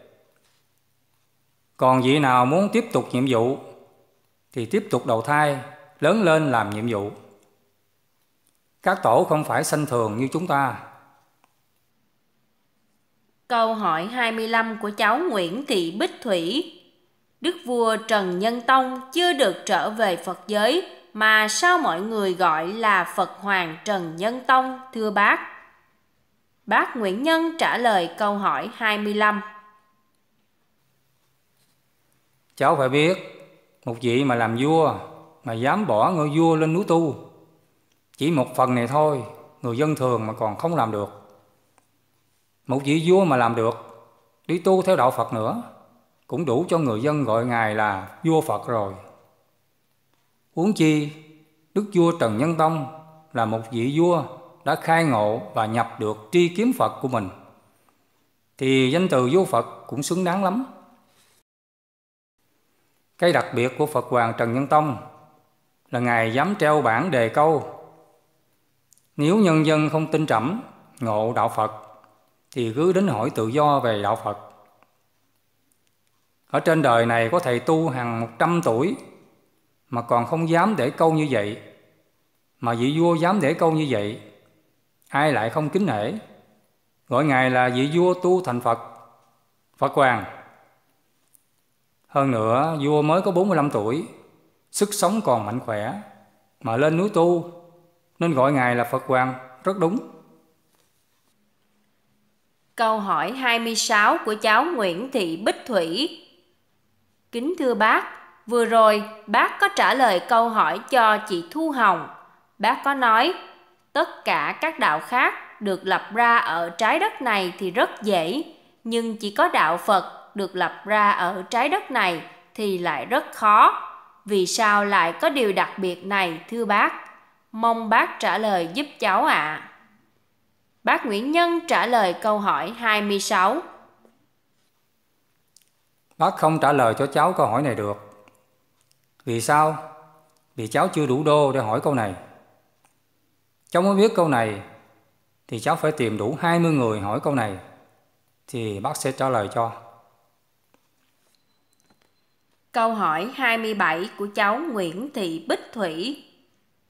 [SPEAKER 2] Còn vị nào muốn tiếp tục nhiệm vụ, thì tiếp tục đầu thai, lớn lên làm nhiệm vụ. Các tổ không phải sanh thường như chúng ta.
[SPEAKER 3] Câu hỏi 25 của cháu Nguyễn Thị Bích Thủy. Đức vua Trần Nhân Tông chưa được trở về Phật giới mà sao mọi người gọi là Phật Hoàng Trần Nhân Tông thưa bác? Bác Nguyễn Nhân trả lời câu hỏi 25.
[SPEAKER 2] Cháu phải biết, một vị mà làm vua mà dám bỏ ngôi vua lên núi tu chỉ một phần này thôi, người dân thường mà còn không làm được. Một vị vua mà làm được, đi tu theo đạo Phật nữa, cũng đủ cho người dân gọi Ngài là vua Phật rồi. Huống chi, Đức vua Trần Nhân Tông là một vị vua đã khai ngộ và nhập được tri kiếm Phật của mình. Thì danh từ vua Phật cũng xứng đáng lắm. Cái đặc biệt của Phật Hoàng Trần Nhân Tông là Ngài dám treo bảng đề câu nếu nhân dân không tin trẫm ngộ đạo Phật thì cứ đến hỏi tự do về đạo Phật. Ở trên đời này có thầy tu hàng 100 tuổi mà còn không dám để câu như vậy. Mà vị vua dám để câu như vậy, ai lại không kính nể? Gọi ngài là vị vua tu thành Phật, Phật hoàng. Hơn nữa, vua mới có 45 tuổi, sức sống còn mạnh khỏe mà lên núi tu nên gọi Ngài là Phật Hoàng rất đúng.
[SPEAKER 3] Câu hỏi 26 của cháu Nguyễn Thị Bích Thủy Kính thưa bác, vừa rồi bác có trả lời câu hỏi cho chị Thu Hồng. Bác có nói, tất cả các đạo khác được lập ra ở trái đất này thì rất dễ, nhưng chỉ có đạo Phật được lập ra ở trái đất này thì lại rất khó. Vì sao lại có điều đặc biệt này thưa bác? Mong bác trả lời giúp cháu ạ. À. Bác Nguyễn Nhân trả lời câu hỏi 26.
[SPEAKER 2] Bác không trả lời cho cháu câu hỏi này được. Vì sao? Vì cháu chưa đủ đô để hỏi câu này. Cháu muốn biết câu này thì cháu phải tìm đủ 20 người hỏi câu này thì bác sẽ trả lời cho.
[SPEAKER 3] Câu hỏi 27 của cháu Nguyễn Thị Bích Thủy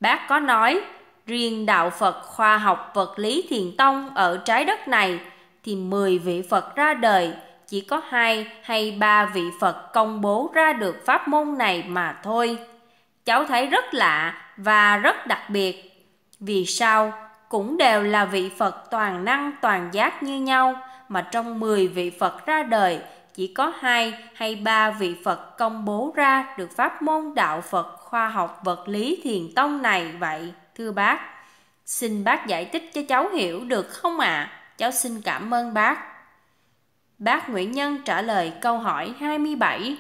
[SPEAKER 3] Bác có nói, riêng đạo Phật khoa học vật lý thiền tông ở trái đất này thì 10 vị Phật ra đời, chỉ có hai hay ba vị Phật công bố ra được pháp môn này mà thôi. Cháu thấy rất lạ và rất đặc biệt. Vì sao cũng đều là vị Phật toàn năng toàn giác như nhau mà trong 10 vị Phật ra đời chỉ có hai hay ba vị Phật công bố ra được pháp môn đạo Phật khoa học vật lý thiền tông này vậy, thưa bác? Xin bác giải thích cho cháu hiểu được không ạ? À? Cháu xin cảm ơn bác. Bác Nguyễn Nhân trả lời câu hỏi 27.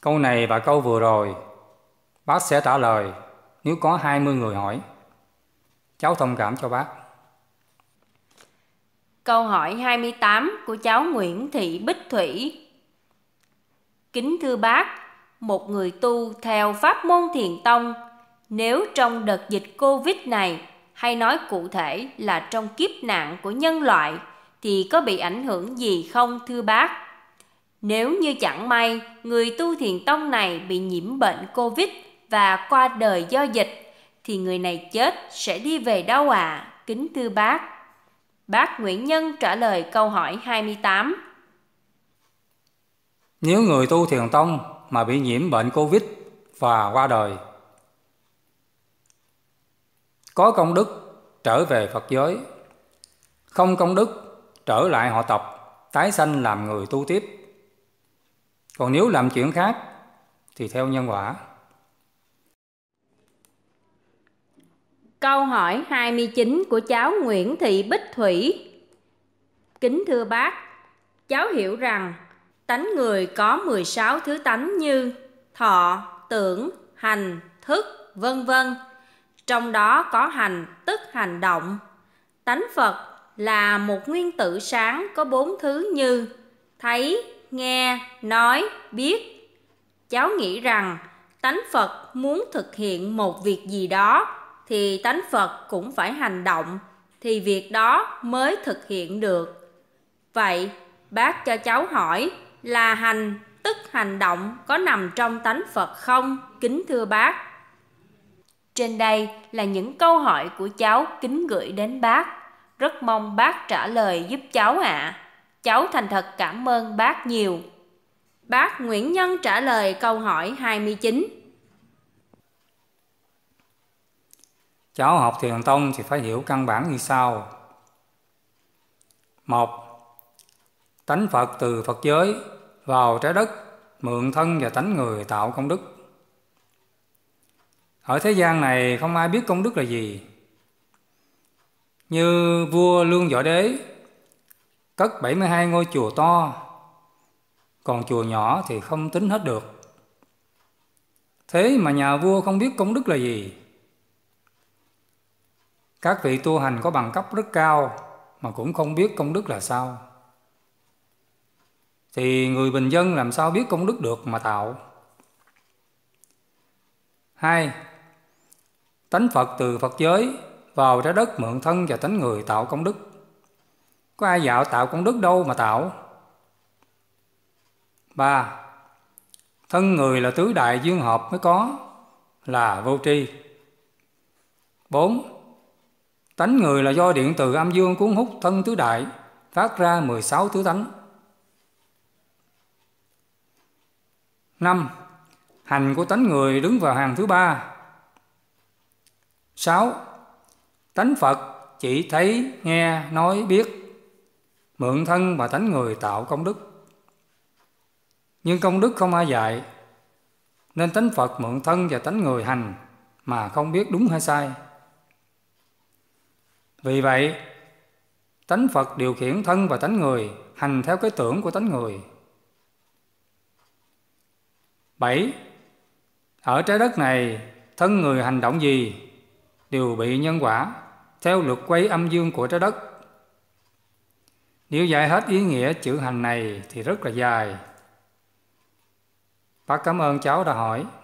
[SPEAKER 2] Câu này và câu vừa rồi, bác sẽ trả lời nếu có 20 người hỏi. Cháu thông cảm cho bác.
[SPEAKER 3] Câu hỏi 28 của cháu Nguyễn Thị Bích Thủy Kính thưa bác, một người tu theo pháp môn thiền tông nếu trong đợt dịch covid này hay nói cụ thể là trong kiếp nạn của nhân loại thì có bị ảnh hưởng gì không thưa bác nếu như chẳng may người tu thiền tông này bị nhiễm bệnh covid và qua đời do dịch thì người này chết sẽ đi về đâu ạ à? kính thưa bác Bác Nguyễn Nhân trả lời câu hỏi 28
[SPEAKER 2] Nếu người tu thiền tông mà bị nhiễm bệnh Covid và qua đời. Có công đức trở về Phật giới, không công đức trở lại họ tộc, tái sanh làm người tu tiếp. Còn nếu làm chuyện khác thì theo nhân quả.
[SPEAKER 3] Câu hỏi 29 của cháu Nguyễn Thị Bích Thủy Kính thưa bác, cháu hiểu rằng tánh người có 16 thứ tánh như thọ, tưởng, hành, thức, vân vân. Trong đó có hành tức hành động. Tánh Phật là một nguyên tử sáng có bốn thứ như thấy, nghe, nói, biết. Cháu nghĩ rằng tánh Phật muốn thực hiện một việc gì đó thì tánh Phật cũng phải hành động thì việc đó mới thực hiện được. Vậy bác cho cháu hỏi là hành tức hành động có nằm trong tánh Phật không? Kính thưa bác. Trên đây là những câu hỏi của cháu kính gửi đến bác. Rất mong bác trả lời giúp cháu ạ. À. Cháu thành thật cảm ơn bác nhiều. Bác Nguyễn Nhân trả lời câu hỏi 29.
[SPEAKER 2] Cháu học thiền tông thì phải hiểu căn bản như sau. Một, tánh Phật từ Phật giới vào trái đất, mượn thân và tánh người tạo công đức. Ở thế gian này không ai biết công đức là gì. Như vua Lương Võ Đế cất 72 ngôi chùa to, còn chùa nhỏ thì không tính hết được. Thế mà nhà vua không biết công đức là gì. Các vị tu hành có bằng cấp rất cao mà cũng không biết công đức là sao thì người bình dân làm sao biết công đức được mà tạo. Hai, tánh Phật từ Phật giới vào trái đất mượn thân và tánh người tạo công đức. Có ai dạo tạo công đức đâu mà tạo. Ba, thân người là tứ đại duyên hợp mới có là vô tri. Bốn, tánh người là do điện từ âm dương cuốn hút thân tứ đại phát ra 16 tứ tánh. 5. Hành của tánh người đứng vào hàng thứ ba. 6. Tánh Phật chỉ thấy, nghe, nói, biết, mượn thân và tánh người tạo công đức. Nhưng công đức không ai dạy, nên tánh Phật mượn thân và tánh người hành mà không biết đúng hay sai. Vì vậy, tánh Phật điều khiển thân và tánh người hành theo cái tưởng của tánh người 7. Ở trái đất này, thân người hành động gì đều bị nhân quả theo luật quay âm dương của trái đất. Nếu giải hết ý nghĩa chữ hành này thì rất là dài. Bác cảm ơn cháu đã hỏi.